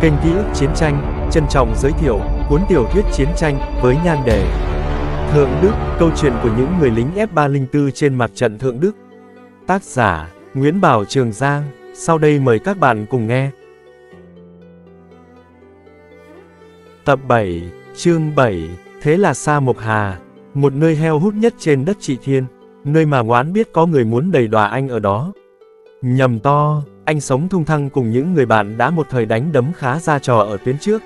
Kênh Ký ức Chiến tranh trân trọng giới thiệu cuốn tiểu thuyết chiến tranh với nhan đề Thượng Đức, câu chuyện của những người lính F304 trên mặt trận Thượng Đức. Tác giả Nguyễn Bảo Trường Giang, sau đây mời các bạn cùng nghe. Tập 7, chương 7, thế là xa Mộc Hà, một nơi heo hút nhất trên đất trị thiên, nơi mà ngoán biết có người muốn đầy đọa anh ở đó, Nhầm to, anh sống thung thăng cùng những người bạn đã một thời đánh đấm khá ra trò ở tuyến trước.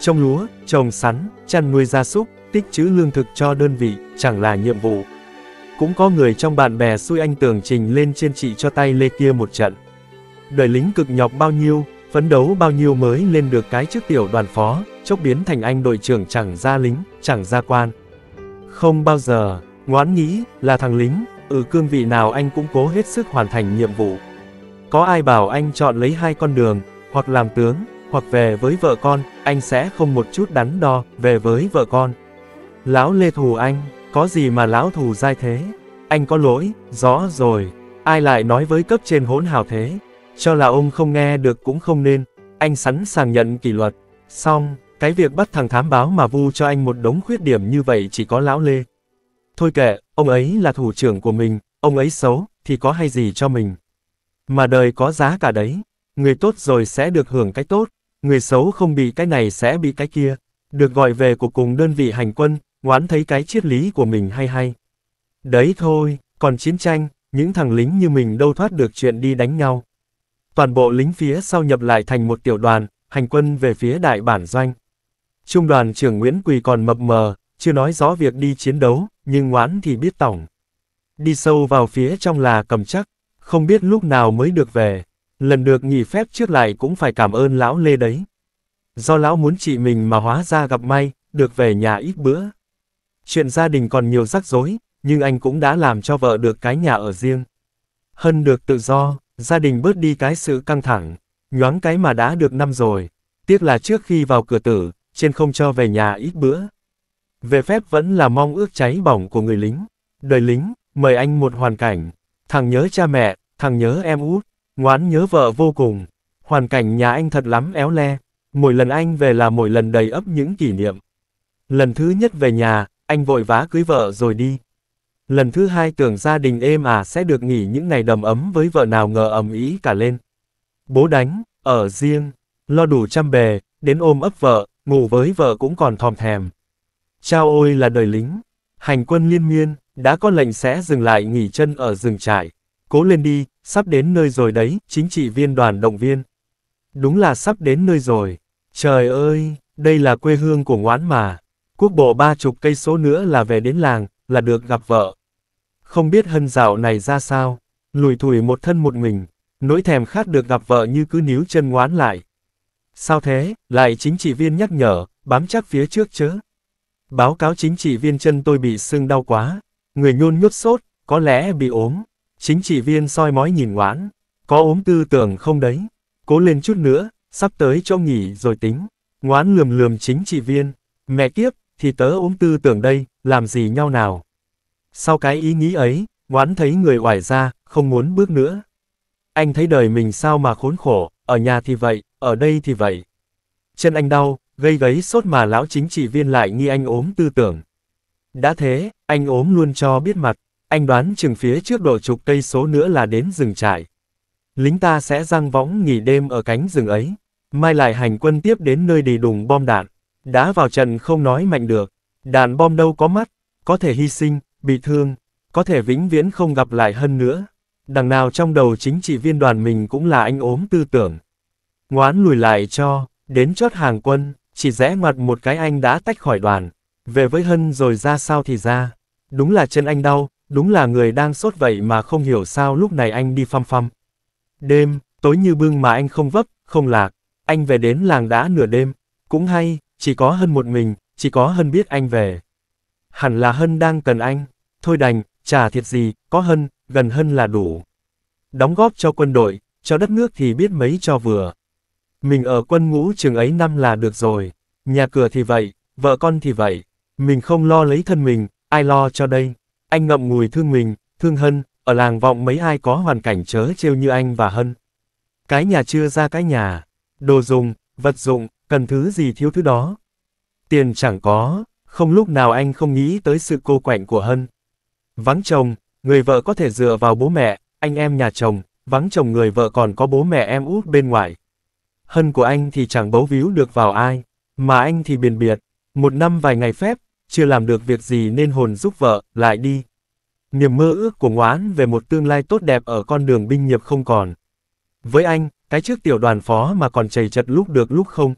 Trông lúa, trồng sắn, chăn nuôi gia súc, tích chữ lương thực cho đơn vị, chẳng là nhiệm vụ. Cũng có người trong bạn bè xui anh tưởng trình lên trên chị cho tay lê kia một trận. Đời lính cực nhọc bao nhiêu, phấn đấu bao nhiêu mới lên được cái chức tiểu đoàn phó, chốc biến thành anh đội trưởng chẳng ra lính, chẳng ra quan. Không bao giờ, ngoán nghĩ, là thằng lính, ở ừ, cương vị nào anh cũng cố hết sức hoàn thành nhiệm vụ. Có ai bảo anh chọn lấy hai con đường, hoặc làm tướng, hoặc về với vợ con, anh sẽ không một chút đắn đo, về với vợ con. Lão lê thù anh, có gì mà lão thù dai thế? Anh có lỗi, rõ rồi. Ai lại nói với cấp trên hỗn hào thế? Cho là ông không nghe được cũng không nên. Anh sẵn sàng nhận kỷ luật. Xong, cái việc bắt thằng thám báo mà vu cho anh một đống khuyết điểm như vậy chỉ có lão lê. Thôi kệ, ông ấy là thủ trưởng của mình, ông ấy xấu, thì có hay gì cho mình. Mà đời có giá cả đấy. Người tốt rồi sẽ được hưởng cái tốt, người xấu không bị cái này sẽ bị cái kia. Được gọi về của cùng đơn vị hành quân, ngoán thấy cái triết lý của mình hay hay. Đấy thôi, còn chiến tranh, những thằng lính như mình đâu thoát được chuyện đi đánh nhau. Toàn bộ lính phía sau nhập lại thành một tiểu đoàn, hành quân về phía đại bản doanh. Trung đoàn trưởng Nguyễn Quỳ còn mập mờ, chưa nói rõ việc đi chiến đấu, nhưng ngoãn thì biết tổng. Đi sâu vào phía trong là cầm chắc, không biết lúc nào mới được về, lần được nghỉ phép trước lại cũng phải cảm ơn lão Lê đấy. Do lão muốn chị mình mà hóa ra gặp may, được về nhà ít bữa. Chuyện gia đình còn nhiều rắc rối, nhưng anh cũng đã làm cho vợ được cái nhà ở riêng. Hân được tự do, gia đình bớt đi cái sự căng thẳng, nhoáng cái mà đã được năm rồi. Tiếc là trước khi vào cửa tử, trên không cho về nhà ít bữa. Về phép vẫn là mong ước cháy bỏng của người lính. Đời lính, mời anh một hoàn cảnh. Thằng nhớ cha mẹ, thằng nhớ em út, ngoán nhớ vợ vô cùng. Hoàn cảnh nhà anh thật lắm éo le, mỗi lần anh về là mỗi lần đầy ấp những kỷ niệm. Lần thứ nhất về nhà, anh vội vã cưới vợ rồi đi. Lần thứ hai tưởng gia đình êm à sẽ được nghỉ những ngày đầm ấm với vợ nào ngờ ầm ý cả lên. Bố đánh, ở riêng, lo đủ trăm bề, đến ôm ấp vợ, ngủ với vợ cũng còn thòm thèm. Chao ôi là đời lính. Hành quân liên miên, đã có lệnh sẽ dừng lại nghỉ chân ở rừng trại. Cố lên đi, sắp đến nơi rồi đấy, chính trị viên đoàn động viên. Đúng là sắp đến nơi rồi. Trời ơi, đây là quê hương của ngoán mà. Quốc bộ ba chục cây số nữa là về đến làng, là được gặp vợ. Không biết hân dạo này ra sao, lùi thủi một thân một mình, nỗi thèm khát được gặp vợ như cứ níu chân ngoán lại. Sao thế, lại chính trị viên nhắc nhở, bám chắc phía trước chớ. Báo cáo chính trị viên chân tôi bị sưng đau quá, người nhôn nhốt sốt, có lẽ bị ốm. Chính trị viên soi mói nhìn ngoãn, có ốm tư tưởng không đấy, cố lên chút nữa, sắp tới chỗ nghỉ rồi tính. Ngoãn lườm lườm chính trị viên, mẹ kiếp, thì tớ ốm tư tưởng đây, làm gì nhau nào. Sau cái ý nghĩ ấy, ngoãn thấy người oải ra, không muốn bước nữa. Anh thấy đời mình sao mà khốn khổ, ở nhà thì vậy, ở đây thì vậy. Chân anh đau, gây gấy sốt mà lão chính trị viên lại nghi anh ốm tư tưởng. Đã thế, anh ốm luôn cho biết mặt, anh đoán chừng phía trước độ chục cây số nữa là đến rừng trại. Lính ta sẽ răng võng nghỉ đêm ở cánh rừng ấy, mai lại hành quân tiếp đến nơi đầy đùng bom đạn, đã vào trận không nói mạnh được, đạn bom đâu có mắt, có thể hy sinh, bị thương, có thể vĩnh viễn không gặp lại hơn nữa. Đằng nào trong đầu chính trị viên đoàn mình cũng là anh ốm tư tưởng. Ngoán lùi lại cho, đến chốt hàng quân chỉ rẽ mặt một cái anh đã tách khỏi đoàn, về với Hân rồi ra sao thì ra. Đúng là chân anh đau, đúng là người đang sốt vậy mà không hiểu sao lúc này anh đi phăm phăm. Đêm, tối như bưng mà anh không vấp, không lạc, anh về đến làng đã nửa đêm, cũng hay, chỉ có Hân một mình, chỉ có Hân biết anh về. Hẳn là Hân đang cần anh, thôi đành, chả thiệt gì, có Hân, gần Hân là đủ. Đóng góp cho quân đội, cho đất nước thì biết mấy cho vừa. Mình ở quân ngũ trường ấy năm là được rồi. Nhà cửa thì vậy, vợ con thì vậy. Mình không lo lấy thân mình, ai lo cho đây. Anh ngậm ngùi thương mình, thương Hân, ở làng vọng mấy ai có hoàn cảnh chớ trêu như anh và Hân. Cái nhà chưa ra cái nhà. Đồ dùng, vật dụng, cần thứ gì thiếu thứ đó. Tiền chẳng có, không lúc nào anh không nghĩ tới sự cô quạnh của Hân. Vắng chồng, người vợ có thể dựa vào bố mẹ, anh em nhà chồng, vắng chồng người vợ còn có bố mẹ em út bên ngoài, hân của anh thì chẳng bấu víu được vào ai, mà anh thì biển biệt, một năm vài ngày phép, chưa làm được việc gì nên hồn giúp vợ, lại đi. Niềm mơ ước của Ngoãn về một tương lai tốt đẹp ở con đường binh nghiệp không còn. Với anh, cái trước tiểu đoàn phó mà còn chảy chật lúc được lúc không.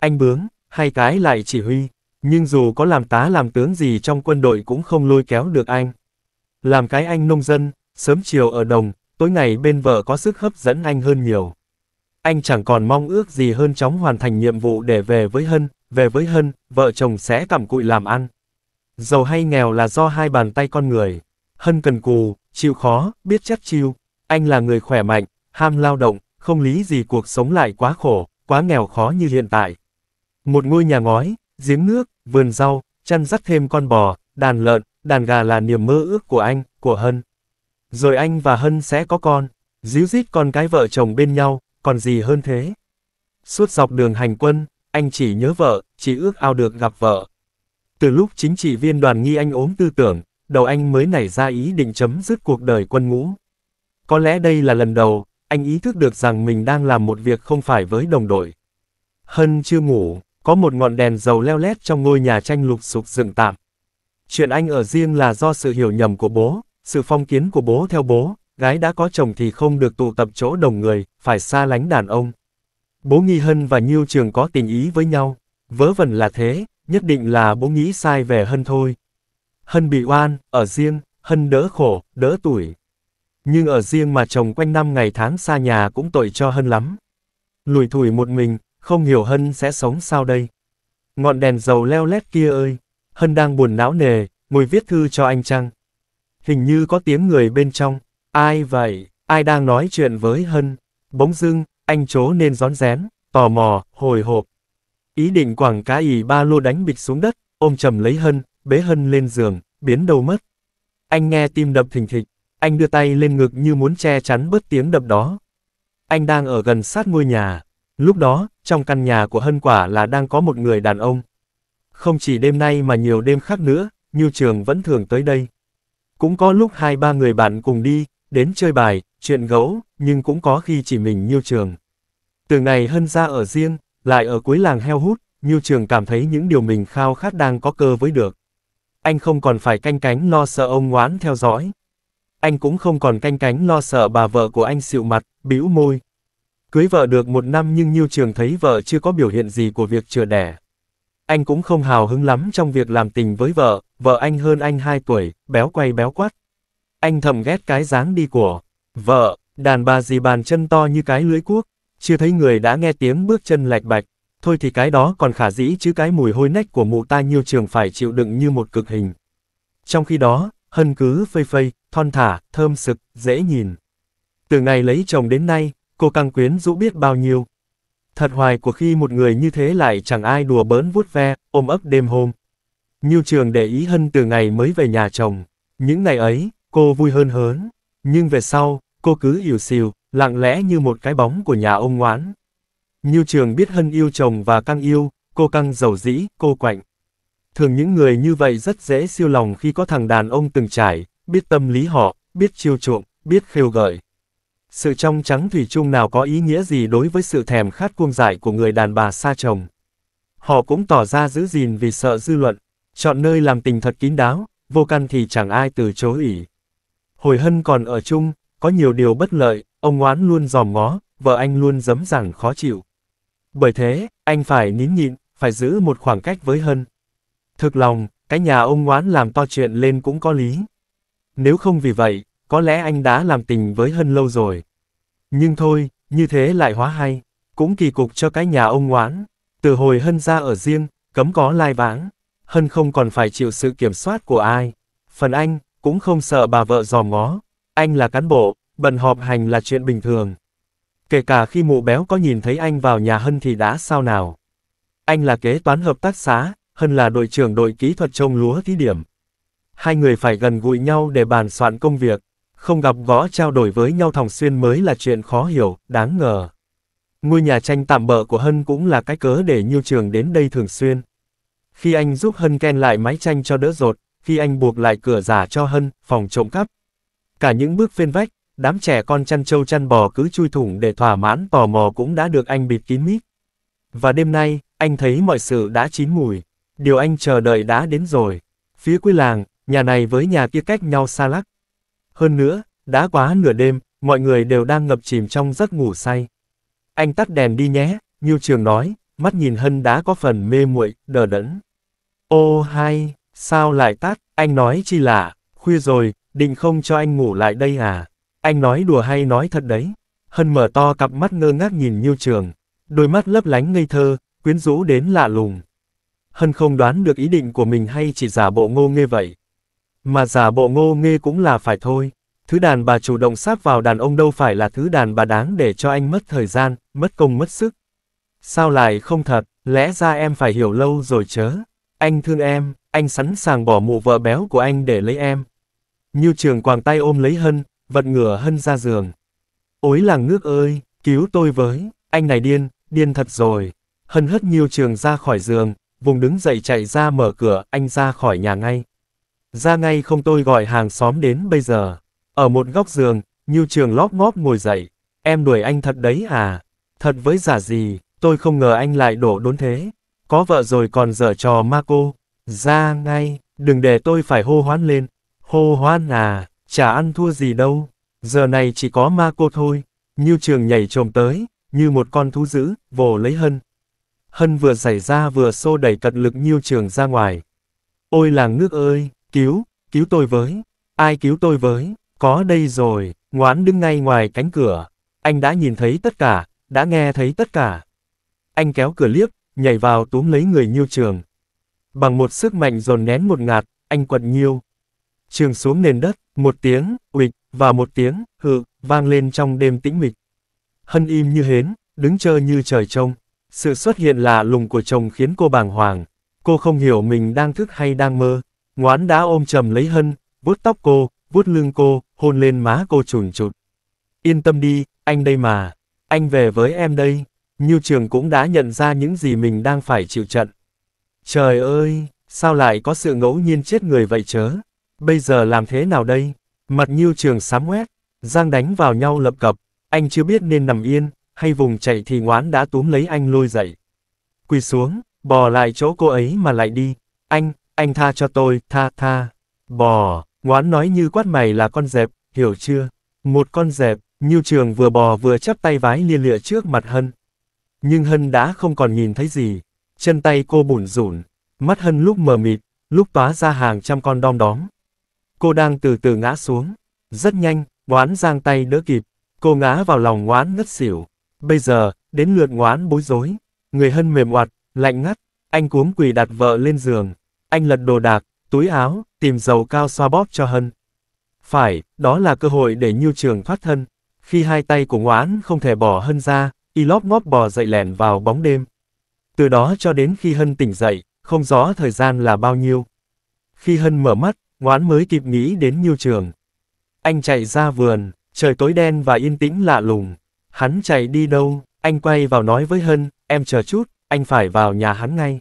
Anh bướng, hay cái lại chỉ huy, nhưng dù có làm tá làm tướng gì trong quân đội cũng không lôi kéo được anh. Làm cái anh nông dân, sớm chiều ở đồng, tối ngày bên vợ có sức hấp dẫn anh hơn nhiều. Anh chẳng còn mong ước gì hơn chóng hoàn thành nhiệm vụ để về với Hân, về với Hân, vợ chồng sẽ cặm cụi làm ăn. Giàu hay nghèo là do hai bàn tay con người. Hân cần cù, chịu khó, biết chắc chiêu. Anh là người khỏe mạnh, ham lao động, không lý gì cuộc sống lại quá khổ, quá nghèo khó như hiện tại. Một ngôi nhà ngói, giếng nước, vườn rau, chăn dắt thêm con bò, đàn lợn, đàn gà là niềm mơ ước của anh, của Hân. Rồi anh và Hân sẽ có con, díu dít con cái vợ chồng bên nhau, còn gì hơn thế? Suốt dọc đường hành quân, anh chỉ nhớ vợ, chỉ ước ao được gặp vợ. Từ lúc chính trị viên đoàn nghi anh ốm tư tưởng, đầu anh mới nảy ra ý định chấm dứt cuộc đời quân ngũ. Có lẽ đây là lần đầu, anh ý thức được rằng mình đang làm một việc không phải với đồng đội. Hân chưa ngủ, có một ngọn đèn dầu leo lét trong ngôi nhà tranh lục sục dựng tạm. Chuyện anh ở riêng là do sự hiểu nhầm của bố, sự phong kiến của bố theo bố, gái đã có chồng thì không được tụ tập chỗ đồng người, phải xa lánh đàn ông. Bố Nghi Hân và Nhiêu Trường có tình ý với nhau, vớ vẩn là thế, nhất định là bố nghĩ sai về Hân thôi. Hân bị oan, ở riêng, Hân đỡ khổ, đỡ tuổi. Nhưng ở riêng mà chồng quanh năm ngày tháng xa nhà cũng tội cho Hân lắm. Lùi thủi một mình, không hiểu Hân sẽ sống sao đây. Ngọn đèn dầu leo lét kia ơi, Hân đang buồn não nề, ngồi viết thư cho anh Trăng. Hình như có tiếng người bên trong. Ai vậy? Ai đang nói chuyện với Hân? Bỗng dưng, anh chố nên rón rén, tò mò, hồi hộp. Ý định quảng cá ỉ ba lô đánh bịch xuống đất, ôm chầm lấy Hân, bế Hân lên giường, biến đâu mất. Anh nghe tim đập thình thịch, anh đưa tay lên ngực như muốn che chắn bớt tiếng đập đó. Anh đang ở gần sát ngôi nhà. Lúc đó, trong căn nhà của Hân quả là đang có một người đàn ông. Không chỉ đêm nay mà nhiều đêm khác nữa, Như Trường vẫn thường tới đây. Cũng có lúc hai ba người bạn cùng đi, đến chơi bài, chuyện gẫu, nhưng cũng có khi chỉ mình Nhiêu Trường. Từ ngày Hân ra ở riêng, lại ở cuối làng heo hút, Nhiêu Trường cảm thấy những điều mình khao khát đang có cơ với được. Anh không còn phải canh cánh lo sợ ông ngoán theo dõi. Anh cũng không còn canh cánh lo sợ bà vợ của anh xịu mặt, bĩu môi. Cưới vợ được một năm nhưng Nhiêu Trường thấy vợ chưa có biểu hiện gì của việc chừa đẻ. Anh cũng không hào hứng lắm trong việc làm tình với vợ, vợ anh hơn anh 2 tuổi, béo quay béo quát. Anh thầm ghét cái dáng đi của vợ, đàn bà gì bàn chân to như cái lưỡi cuốc, chưa thấy người đã nghe tiếng bước chân lạch bạch. Thôi thì cái đó còn khả dĩ chứ cái mùi hôi nách của mụ ta nhiêu trường phải chịu đựng như một cực hình. Trong khi đó, hân cứ phây phây, thon thả, thơm sực, dễ nhìn. Từ ngày lấy chồng đến nay, cô càng quyến rũ biết bao nhiêu. Thật hoài của khi một người như thế lại chẳng ai đùa bỡn vuốt ve, ôm ấp đêm hôm. Nhiêu trường để ý Hân từ ngày mới về nhà chồng. Những ngày ấy, cô vui hơn hớn. Nhưng về sau, cô cứ yếu xìu, lặng lẽ như một cái bóng của nhà ông ngoán. như trường biết hân yêu chồng và căng yêu, cô căng giàu dĩ, cô quạnh. Thường những người như vậy rất dễ siêu lòng khi có thằng đàn ông từng trải, biết tâm lý họ, biết chiêu chuộng, biết khêu gợi. Sự trong trắng thủy chung nào có ý nghĩa gì đối với sự thèm khát cuông dại của người đàn bà xa chồng. Họ cũng tỏ ra giữ gìn vì sợ dư luận, chọn nơi làm tình thật kín đáo, vô căn thì chẳng ai từ chối ủy. Hồi Hân còn ở chung, có nhiều điều bất lợi, ông oán luôn giòm ngó, vợ anh luôn dấm rằng khó chịu. Bởi thế, anh phải nín nhịn, phải giữ một khoảng cách với Hân. Thực lòng, cái nhà ông oán làm to chuyện lên cũng có lý. Nếu không vì vậy, có lẽ anh đã làm tình với Hân lâu rồi. Nhưng thôi, như thế lại hóa hay, cũng kỳ cục cho cái nhà ông oán. Từ hồi Hân ra ở riêng, cấm có lai vãng, Hân không còn phải chịu sự kiểm soát của ai. Phần anh, cũng không sợ bà vợ dòm ngó. Anh là cán bộ, bận họp hành là chuyện bình thường. Kể cả khi mụ béo có nhìn thấy anh vào nhà Hân thì đã sao nào. Anh là kế toán hợp tác xã, Hân là đội trưởng đội kỹ thuật trông lúa thí điểm. Hai người phải gần gũi nhau để bàn soạn công việc, không gặp gõ trao đổi với nhau thòng xuyên mới là chuyện khó hiểu, đáng ngờ. Ngôi nhà tranh tạm bợ của Hân cũng là cái cớ để Nhiêu Trường đến đây thường xuyên. Khi anh giúp Hân ken lại máy tranh cho đỡ rột, khi anh buộc lại cửa giả cho Hân, phòng trộm cắp. Cả những bước phên vách, đám trẻ con chăn trâu chăn bò cứ chui thủng để thỏa mãn tò mò cũng đã được anh bịt kín mít. Và đêm nay, anh thấy mọi sự đã chín mùi. Điều anh chờ đợi đã đến rồi. Phía cuối làng, nhà này với nhà kia cách nhau xa lắc. Hơn nữa, đã quá nửa đêm, mọi người đều đang ngập chìm trong giấc ngủ say. Anh tắt đèn đi nhé, nhiêu Trường nói, mắt nhìn Hân đã có phần mê muội, đờ đẫn. Ô hay! Sao lại tắt, anh nói chi lạ, khuya rồi, định không cho anh ngủ lại đây à? Anh nói đùa hay nói thật đấy? Hân mở to cặp mắt ngơ ngác nhìn Nhiêu Trường, đôi mắt lấp lánh ngây thơ, quyến rũ đến lạ lùng. Hân không đoán được ý định của mình hay chỉ giả bộ ngô nghê vậy. Mà giả bộ ngô nghê cũng là phải thôi. Thứ đàn bà chủ động sát vào đàn ông đâu phải là thứ đàn bà đáng để cho anh mất thời gian, mất công mất sức. Sao lại không thật, lẽ ra em phải hiểu lâu rồi chớ. Anh thương em, anh sẵn sàng bỏ mụ vợ béo của anh để lấy em. Như trường quàng tay ôm lấy Hân, vật ngửa Hân ra giường. Ôi làng nước ơi, cứu tôi với, anh này điên, điên thật rồi. Hân hất Nhiêu Trường ra khỏi giường, vùng đứng dậy chạy ra mở cửa, anh ra khỏi nhà ngay. Ra ngay không tôi gọi hàng xóm đến bây giờ. Ở một góc giường, Nhiêu Trường lóp ngóp ngồi dậy. Em đuổi anh thật đấy à? Thật với giả gì, tôi không ngờ anh lại đổ đốn thế. Có vợ rồi còn dở trò ma cô. Ra ngay, đừng để tôi phải hô hoán lên. Hô hoán à, chả ăn thua gì đâu. Giờ này chỉ có ma cô thôi. Như trường nhảy trồm tới, như một con thú dữ, vồ lấy hân. Hân vừa xảy ra vừa xô đẩy cật lực Nhiêu Trường ra ngoài. Ôi làng nước ơi, cứu, cứu tôi với. Ai cứu tôi với, có đây rồi, ngoán đứng ngay ngoài cánh cửa. Anh đã nhìn thấy tất cả, đã nghe thấy tất cả. Anh kéo cửa liếc, nhảy vào túm lấy người Nhiêu Trường. Bằng một sức mạnh dồn nén một ngạt, anh quật nhiêu. Trường xuống nền đất, một tiếng, uịch, và một tiếng, hự, vang lên trong đêm tĩnh mịch. Hân im như hến, đứng chơ như trời trông. Sự xuất hiện lạ lùng của chồng khiến cô bàng hoàng. Cô không hiểu mình đang thức hay đang mơ. Ngoán đã ôm chầm lấy Hân, vuốt tóc cô, vuốt lưng cô, hôn lên má cô trùn chụt. Yên tâm đi, anh đây mà. Anh về với em đây. Như trường cũng đã nhận ra những gì mình đang phải chịu trận. Trời ơi, sao lại có sự ngẫu nhiên chết người vậy chớ? Bây giờ làm thế nào đây? Mặt như trường sám quét, giang đánh vào nhau lập cập, anh chưa biết nên nằm yên, hay vùng chạy thì ngoán đã túm lấy anh lôi dậy. Quỳ xuống, bò lại chỗ cô ấy mà lại đi. Anh, anh tha cho tôi, tha tha. Bò, ngoán nói như quát mày là con dẹp, hiểu chưa? Một con dẹp, như Trường vừa bò vừa chắp tay vái lia lịa trước mặt Hân. Nhưng Hân đã không còn nhìn thấy gì chân tay cô bủn rủn, mắt hân lúc mờ mịt, lúc tóa ra hàng trăm con đom đóm. Cô đang từ từ ngã xuống, rất nhanh, ngoán giang tay đỡ kịp, cô ngã vào lòng ngoán ngất xỉu. Bây giờ, đến lượt ngoán bối rối, người hân mềm oặt, lạnh ngắt, anh cuống quỳ đặt vợ lên giường, anh lật đồ đạc, túi áo, tìm dầu cao xoa bóp cho hân. Phải, đó là cơ hội để nhu Trường thoát thân. Khi hai tay của Ngoán không thể bỏ Hân ra, y lóp ngóp bò dậy lẻn vào bóng đêm. Từ đó cho đến khi Hân tỉnh dậy, không rõ thời gian là bao nhiêu. Khi Hân mở mắt, ngoán mới kịp nghĩ đến Nhiêu Trường. Anh chạy ra vườn, trời tối đen và yên tĩnh lạ lùng. Hắn chạy đi đâu, anh quay vào nói với Hân, em chờ chút, anh phải vào nhà hắn ngay.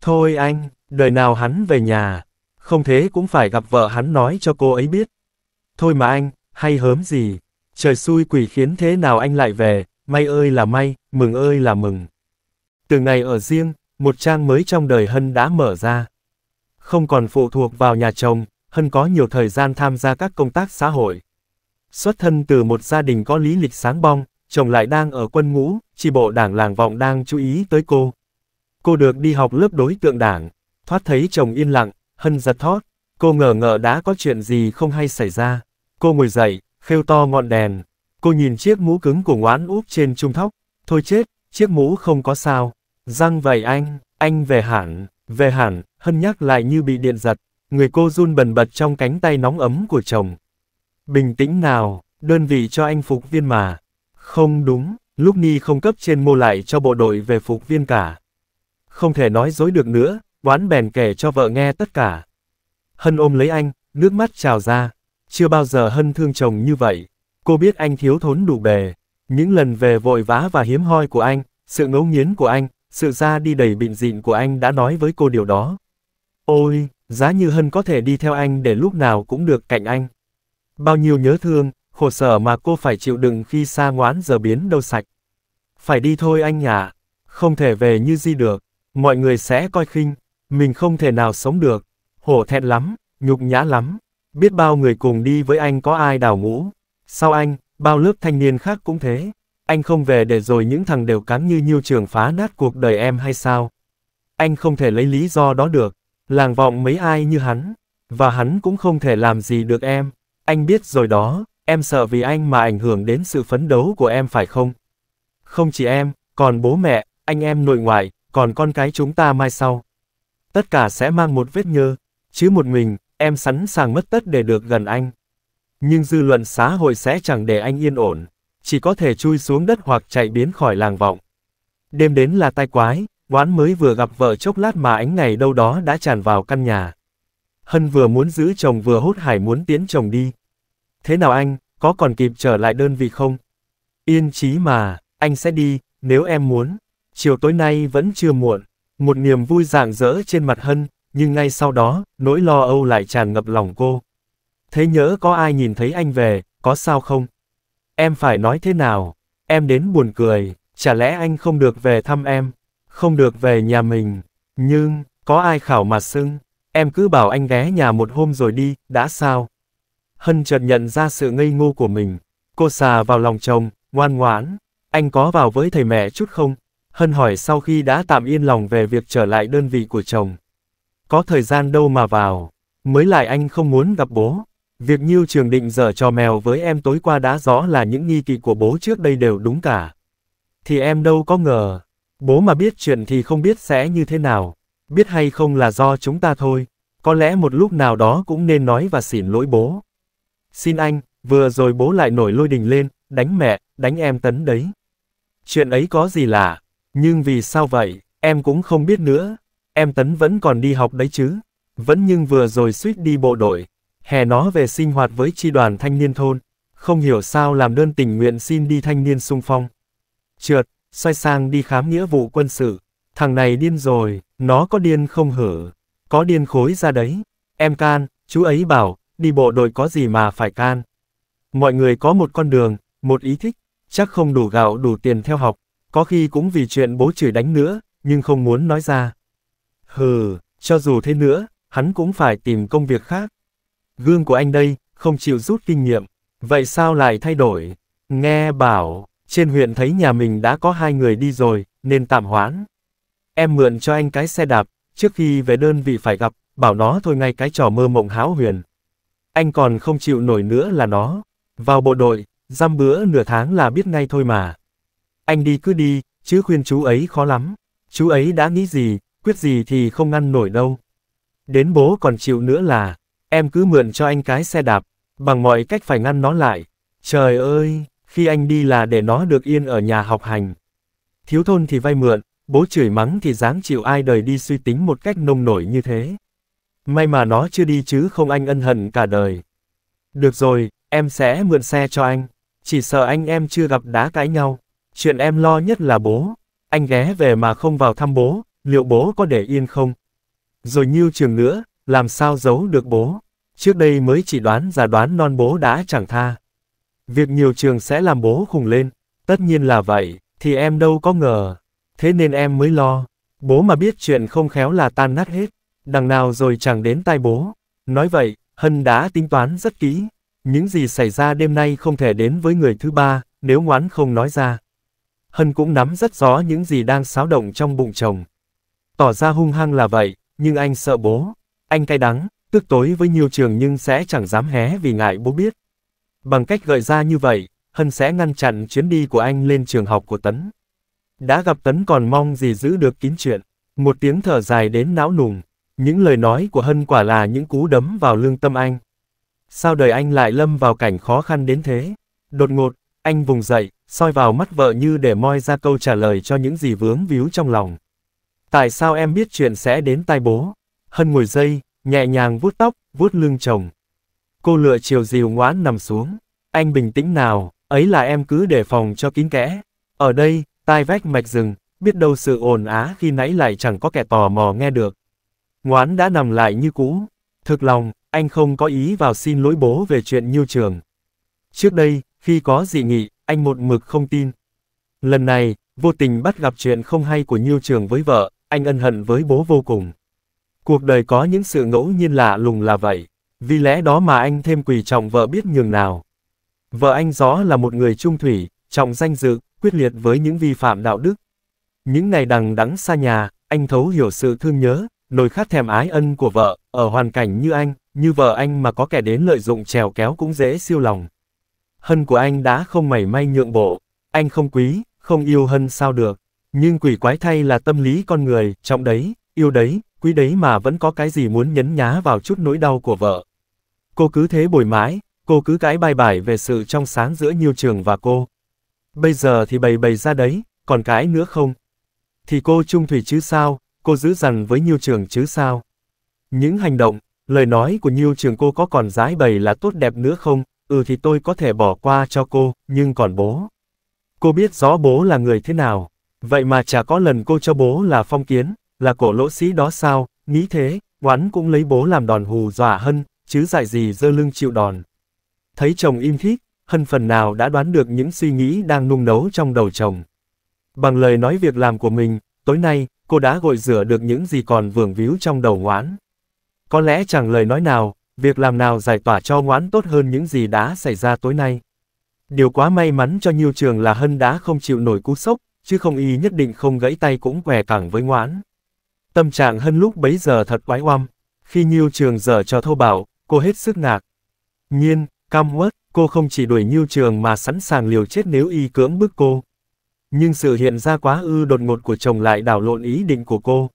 Thôi anh, đời nào hắn về nhà, không thế cũng phải gặp vợ hắn nói cho cô ấy biết. Thôi mà anh, hay hớm gì, trời xui quỷ khiến thế nào anh lại về, may ơi là may, mừng ơi là mừng. Từ ngày ở riêng, một trang mới trong đời Hân đã mở ra. Không còn phụ thuộc vào nhà chồng, Hân có nhiều thời gian tham gia các công tác xã hội. Xuất thân từ một gia đình có lý lịch sáng bong, chồng lại đang ở quân ngũ, tri bộ đảng làng vọng đang chú ý tới cô. Cô được đi học lớp đối tượng đảng, thoát thấy chồng yên lặng, Hân giật thót, cô ngờ ngờ đã có chuyện gì không hay xảy ra. Cô ngồi dậy, khêu to ngọn đèn, cô nhìn chiếc mũ cứng của ngoán úp trên trung thóc, thôi chết, chiếc mũ không có sao, Răng vậy anh, anh về hẳn, về hẳn, hân nhắc lại như bị điện giật, người cô run bần bật trong cánh tay nóng ấm của chồng. Bình tĩnh nào, đơn vị cho anh phục viên mà. Không đúng, lúc ni không cấp trên mô lại cho bộ đội về phục viên cả. Không thể nói dối được nữa, quán bèn kể cho vợ nghe tất cả. Hân ôm lấy anh, nước mắt trào ra. Chưa bao giờ Hân thương chồng như vậy. Cô biết anh thiếu thốn đủ bề. Những lần về vội vã và hiếm hoi của anh, sự ngấu nghiến của anh, sự ra đi đầy bịn dịn của anh đã nói với cô điều đó. Ôi, giá như Hân có thể đi theo anh để lúc nào cũng được cạnh anh. Bao nhiêu nhớ thương, khổ sở mà cô phải chịu đựng khi xa ngoán giờ biến đâu sạch. Phải đi thôi anh à, không thể về như Di được, mọi người sẽ coi khinh, mình không thể nào sống được, hổ thẹn lắm, nhục nhã lắm, biết bao người cùng đi với anh có ai đào ngũ, sau anh, bao lớp thanh niên khác cũng thế. Anh không về để rồi những thằng đều cán như nhiêu trường phá nát cuộc đời em hay sao? Anh không thể lấy lý do đó được. Làng vọng mấy ai như hắn. Và hắn cũng không thể làm gì được em. Anh biết rồi đó, em sợ vì anh mà ảnh hưởng đến sự phấn đấu của em phải không? Không chỉ em, còn bố mẹ, anh em nội ngoại, còn con cái chúng ta mai sau. Tất cả sẽ mang một vết nhơ, chứ một mình, em sẵn sàng mất tất để được gần anh. Nhưng dư luận xã hội sẽ chẳng để anh yên ổn chỉ có thể chui xuống đất hoặc chạy biến khỏi làng vọng. Đêm đến là tai quái, Oán mới vừa gặp vợ chốc lát mà ánh ngày đâu đó đã tràn vào căn nhà. Hân vừa muốn giữ chồng vừa hốt hải muốn tiến chồng đi. Thế nào anh, có còn kịp trở lại đơn vị không? Yên chí mà, anh sẽ đi, nếu em muốn. Chiều tối nay vẫn chưa muộn. Một niềm vui rạng rỡ trên mặt Hân, nhưng ngay sau đó, nỗi lo âu lại tràn ngập lòng cô. Thế nhớ có ai nhìn thấy anh về, có sao không? Em phải nói thế nào? Em đến buồn cười, chả lẽ anh không được về thăm em, không được về nhà mình. Nhưng, có ai khảo mà xưng, em cứ bảo anh ghé nhà một hôm rồi đi, đã sao? Hân chợt nhận ra sự ngây ngô của mình. Cô xà vào lòng chồng, ngoan ngoãn. Anh có vào với thầy mẹ chút không? Hân hỏi sau khi đã tạm yên lòng về việc trở lại đơn vị của chồng. Có thời gian đâu mà vào, mới lại anh không muốn gặp bố. Việc Nhiêu Trường Định dở trò mèo với em tối qua đã rõ là những nghi kỵ của bố trước đây đều đúng cả. Thì em đâu có ngờ, bố mà biết chuyện thì không biết sẽ như thế nào, biết hay không là do chúng ta thôi, có lẽ một lúc nào đó cũng nên nói và xin lỗi bố. Xin anh, vừa rồi bố lại nổi lôi đình lên, đánh mẹ, đánh em tấn đấy. Chuyện ấy có gì lạ, nhưng vì sao vậy, em cũng không biết nữa, em tấn vẫn còn đi học đấy chứ, vẫn nhưng vừa rồi suýt đi bộ đội, hè nó về sinh hoạt với tri đoàn thanh niên thôn, không hiểu sao làm đơn tình nguyện xin đi thanh niên sung phong. Trượt, xoay sang đi khám nghĩa vụ quân sự, thằng này điên rồi, nó có điên không hở, có điên khối ra đấy, em can, chú ấy bảo, đi bộ đội có gì mà phải can. Mọi người có một con đường, một ý thích, chắc không đủ gạo đủ tiền theo học, có khi cũng vì chuyện bố chửi đánh nữa, nhưng không muốn nói ra. Hừ, cho dù thế nữa, hắn cũng phải tìm công việc khác. Gương của anh đây, không chịu rút kinh nghiệm. Vậy sao lại thay đổi? Nghe bảo, trên huyện thấy nhà mình đã có hai người đi rồi, nên tạm hoãn. Em mượn cho anh cái xe đạp, trước khi về đơn vị phải gặp, bảo nó thôi ngay cái trò mơ mộng háo huyền. Anh còn không chịu nổi nữa là nó. Vào bộ đội, giam bữa nửa tháng là biết ngay thôi mà. Anh đi cứ đi, chứ khuyên chú ấy khó lắm. Chú ấy đã nghĩ gì, quyết gì thì không ngăn nổi đâu. Đến bố còn chịu nữa là, Em cứ mượn cho anh cái xe đạp, bằng mọi cách phải ngăn nó lại. Trời ơi, khi anh đi là để nó được yên ở nhà học hành. Thiếu thôn thì vay mượn, bố chửi mắng thì dáng chịu ai đời đi suy tính một cách nông nổi như thế. May mà nó chưa đi chứ không anh ân hận cả đời. Được rồi, em sẽ mượn xe cho anh. Chỉ sợ anh em chưa gặp đá cãi nhau. Chuyện em lo nhất là bố. Anh ghé về mà không vào thăm bố, liệu bố có để yên không? Rồi nhiêu trường nữa, làm sao giấu được bố? Trước đây mới chỉ đoán giả đoán non bố đã chẳng tha. Việc nhiều trường sẽ làm bố khùng lên. Tất nhiên là vậy, thì em đâu có ngờ. Thế nên em mới lo. Bố mà biết chuyện không khéo là tan nát hết. Đằng nào rồi chẳng đến tai bố. Nói vậy, Hân đã tính toán rất kỹ. Những gì xảy ra đêm nay không thể đến với người thứ ba, nếu ngoán không nói ra. Hân cũng nắm rất rõ những gì đang xáo động trong bụng chồng. Tỏ ra hung hăng là vậy, nhưng anh sợ bố, anh cay đắng, tức tối với nhiều trường nhưng sẽ chẳng dám hé vì ngại bố biết. Bằng cách gợi ra như vậy, Hân sẽ ngăn chặn chuyến đi của anh lên trường học của Tấn. Đã gặp Tấn còn mong gì giữ được kín chuyện. Một tiếng thở dài đến não nùng, những lời nói của Hân quả là những cú đấm vào lương tâm anh. Sao đời anh lại lâm vào cảnh khó khăn đến thế? Đột ngột, anh vùng dậy, soi vào mắt vợ như để moi ra câu trả lời cho những gì vướng víu trong lòng. Tại sao em biết chuyện sẽ đến tai bố? Hân ngồi dây, nhẹ nhàng vuốt tóc, vuốt lưng chồng. Cô lựa chiều dìu ngoãn nằm xuống. Anh bình tĩnh nào, ấy là em cứ đề phòng cho kín kẽ. Ở đây, tai vách mạch rừng, biết đâu sự ồn á khi nãy lại chẳng có kẻ tò mò nghe được. ngoãn đã nằm lại như cũ. Thực lòng, anh không có ý vào xin lỗi bố về chuyện nhiêu trường. Trước đây, khi có dị nghị, anh một mực không tin. Lần này, vô tình bắt gặp chuyện không hay của nhiêu trường với vợ, anh ân hận với bố vô cùng. Cuộc đời có những sự ngẫu nhiên lạ lùng là vậy, vì lẽ đó mà anh thêm quỳ trọng vợ biết nhường nào. Vợ anh Gió là một người trung thủy, trọng danh dự, quyết liệt với những vi phạm đạo đức. Những ngày đằng đắng xa nhà, anh thấu hiểu sự thương nhớ, nỗi khát thèm ái ân của vợ, ở hoàn cảnh như anh, như vợ anh mà có kẻ đến lợi dụng trèo kéo cũng dễ siêu lòng. Hân của anh đã không mảy may nhượng bộ, anh không quý, không yêu Hân sao được. Nhưng quỷ quái thay là tâm lý con người, trọng đấy, yêu đấy, quý đấy mà vẫn có cái gì muốn nhấn nhá vào chút nỗi đau của vợ. Cô cứ thế bồi mãi, cô cứ cãi bài bài về sự trong sáng giữa Nhiêu Trường và cô. Bây giờ thì bày bày ra đấy, còn cãi nữa không? Thì cô trung thủy chứ sao, cô giữ dằn với Nhiêu Trường chứ sao? Những hành động, lời nói của Nhiêu Trường cô có còn giái bày là tốt đẹp nữa không? Ừ thì tôi có thể bỏ qua cho cô, nhưng còn bố. Cô biết rõ bố là người thế nào, vậy mà chả có lần cô cho bố là phong kiến, là cổ lỗ sĩ đó sao, nghĩ thế, oán cũng lấy bố làm đòn hù dọa hân, chứ dại gì dơ lưng chịu đòn. Thấy chồng im thít, hân phần nào đã đoán được những suy nghĩ đang nung nấu trong đầu chồng. Bằng lời nói việc làm của mình, tối nay, cô đã gội rửa được những gì còn vưởng víu trong đầu ngoán. Có lẽ chẳng lời nói nào, việc làm nào giải tỏa cho ngoán tốt hơn những gì đã xảy ra tối nay. Điều quá may mắn cho Nhiêu Trường là Hân đã không chịu nổi cú sốc, chứ không y nhất định không gãy tay cũng què cẳng với ngoãn. Tâm trạng hơn lúc bấy giờ thật oái oăm. Khi Nhiêu Trường dở cho thâu bảo, cô hết sức nạc. Nhiên, cam quất, cô không chỉ đuổi Nhiêu Trường mà sẵn sàng liều chết nếu y cưỡng bức cô. Nhưng sự hiện ra quá ư đột ngột của chồng lại đảo lộn ý định của cô.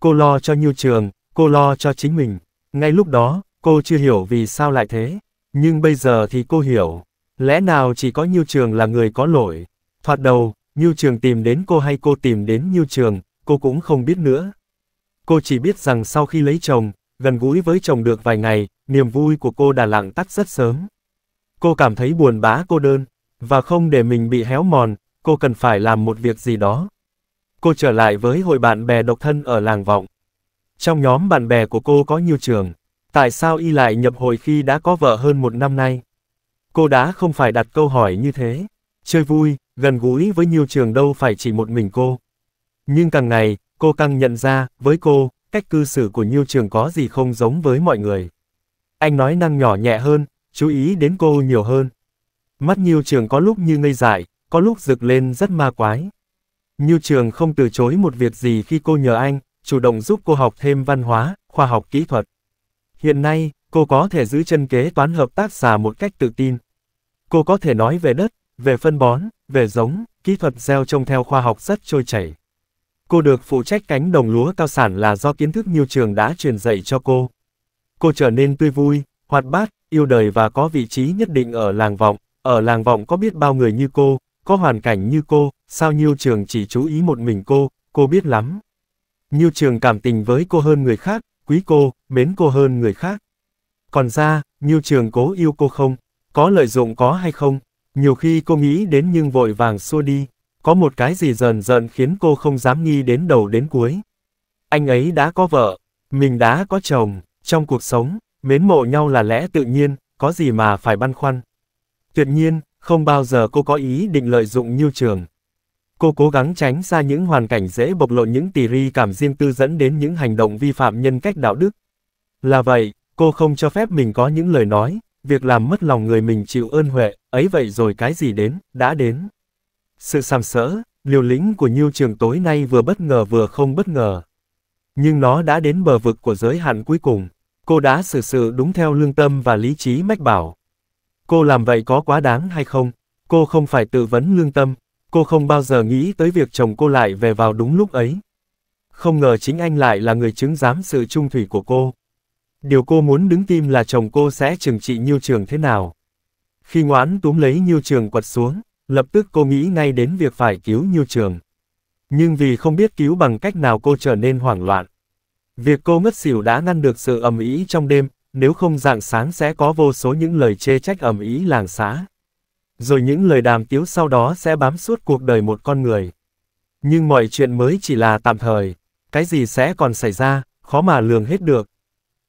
Cô lo cho Nhiêu Trường, cô lo cho chính mình. Ngay lúc đó, cô chưa hiểu vì sao lại thế. Nhưng bây giờ thì cô hiểu. Lẽ nào chỉ có Nhiêu Trường là người có lỗi? Thoạt đầu, Nhiêu Trường tìm đến cô hay cô tìm đến Nhiêu Trường, cô cũng không biết nữa. Cô chỉ biết rằng sau khi lấy chồng, gần gũi với chồng được vài ngày, niềm vui của cô đã lặng tắt rất sớm. Cô cảm thấy buồn bã cô đơn, và không để mình bị héo mòn, cô cần phải làm một việc gì đó. Cô trở lại với hội bạn bè độc thân ở làng vọng. Trong nhóm bạn bè của cô có nhiều trường. Tại sao y lại nhập hội khi đã có vợ hơn một năm nay? Cô đã không phải đặt câu hỏi như thế. Chơi vui, gần gũi với nhiều trường đâu phải chỉ một mình cô. Nhưng càng ngày, Cô Tăng nhận ra, với cô, cách cư xử của Nhiêu Trường có gì không giống với mọi người. Anh nói năng nhỏ nhẹ hơn, chú ý đến cô nhiều hơn. Mắt Nhiêu Trường có lúc như ngây dại, có lúc rực lên rất ma quái. Nhiêu Trường không từ chối một việc gì khi cô nhờ anh, chủ động giúp cô học thêm văn hóa, khoa học kỹ thuật. Hiện nay, cô có thể giữ chân kế toán hợp tác xã một cách tự tin. Cô có thể nói về đất, về phân bón, về giống, kỹ thuật gieo trông theo khoa học rất trôi chảy. Cô được phụ trách cánh đồng lúa cao sản là do kiến thức nhiều trường đã truyền dạy cho cô. Cô trở nên tươi vui, hoạt bát, yêu đời và có vị trí nhất định ở làng vọng. Ở làng vọng có biết bao người như cô, có hoàn cảnh như cô, sao Nhiêu Trường chỉ chú ý một mình cô, cô biết lắm. Nhiêu Trường cảm tình với cô hơn người khác, quý cô, mến cô hơn người khác. Còn ra, Nhiêu Trường cố yêu cô không? Có lợi dụng có hay không? Nhiều khi cô nghĩ đến nhưng vội vàng xua đi. Có một cái gì dần dần khiến cô không dám nghi đến đầu đến cuối. Anh ấy đã có vợ, mình đã có chồng, trong cuộc sống, mến mộ nhau là lẽ tự nhiên, có gì mà phải băn khoăn. Tuyệt nhiên, không bao giờ cô có ý định lợi dụng như Trường. Cô cố gắng tránh xa những hoàn cảnh dễ bộc lộ những tỉ ri cảm riêng tư dẫn đến những hành động vi phạm nhân cách đạo đức. Là vậy, cô không cho phép mình có những lời nói, việc làm mất lòng người mình chịu ơn huệ, ấy vậy rồi cái gì đến, đã đến. Sự sàm sỡ, liều lĩnh của Nhiêu Trường tối nay vừa bất ngờ vừa không bất ngờ. Nhưng nó đã đến bờ vực của giới hạn cuối cùng. Cô đã xử sự đúng theo lương tâm và lý trí mách bảo. Cô làm vậy có quá đáng hay không? Cô không phải tự vấn lương tâm, cô không bao giờ nghĩ tới việc chồng cô lại về vào đúng lúc ấy. Không ngờ chính anh lại là người chứng giám sự trung thủy của cô. Điều cô muốn đứng tim là chồng cô sẽ trừng trị Nhiêu Trường thế nào. Khi ngoãn túm lấy Nhiêu Trường quật xuống, Lập tức cô nghĩ ngay đến việc phải cứu Nhu Trường. Nhưng vì không biết cứu bằng cách nào cô trở nên hoảng loạn. Việc cô ngất xỉu đã ngăn được sự ầm ĩ trong đêm, nếu không dạng sáng sẽ có vô số những lời chê trách ầm ĩ làng xá. Rồi những lời đàm tiếu sau đó sẽ bám suốt cuộc đời một con người. Nhưng mọi chuyện mới chỉ là tạm thời, cái gì sẽ còn xảy ra, khó mà lường hết được.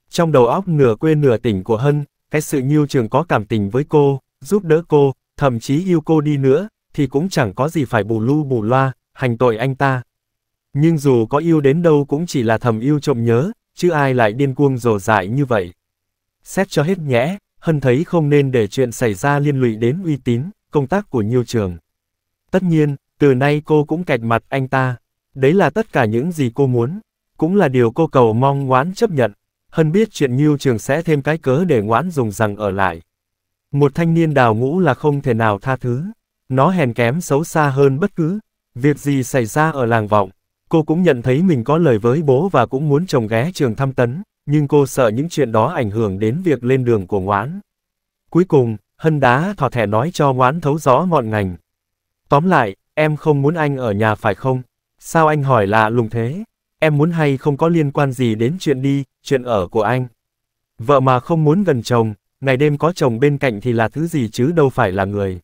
Trong đầu óc nửa quê nửa tỉnh của Hân, cái sự nhiêu trường có cảm tình với cô, giúp đỡ cô, thậm chí yêu cô đi nữa, thì cũng chẳng có gì phải bù lu bù loa, hành tội anh ta. Nhưng dù có yêu đến đâu cũng chỉ là thầm yêu trộm nhớ, chứ ai lại điên cuồng rồ dại như vậy. Xét cho hết nhẽ, Hân thấy không nên để chuyện xảy ra liên lụy đến uy tín, công tác của nhiêu trường. Tất nhiên, từ nay cô cũng cạch mặt anh ta. Đấy là tất cả những gì cô muốn, cũng là điều cô cầu mong ngoãn chấp nhận. Hân biết chuyện Nhiêu Trường sẽ thêm cái cớ để ngoãn dùng rằng ở lại. Một thanh niên đào ngũ là không thể nào tha thứ. Nó hèn kém xấu xa hơn bất cứ việc gì xảy ra ở làng vọng. Cô cũng nhận thấy mình có lời với bố và cũng muốn chồng ghé trường thăm tấn, nhưng cô sợ những chuyện đó ảnh hưởng đến việc lên đường của ngoãn. Cuối cùng, Hân Đá thỏ thẻ nói cho ngoãn thấu rõ ngọn ngành. Tóm lại, em không muốn anh ở nhà phải không? Sao anh hỏi lạ lùng thế? Em muốn hay không có liên quan gì đến chuyện đi, chuyện ở của anh? Vợ mà không muốn gần chồng, ngày đêm có chồng bên cạnh thì là thứ gì chứ đâu phải là người.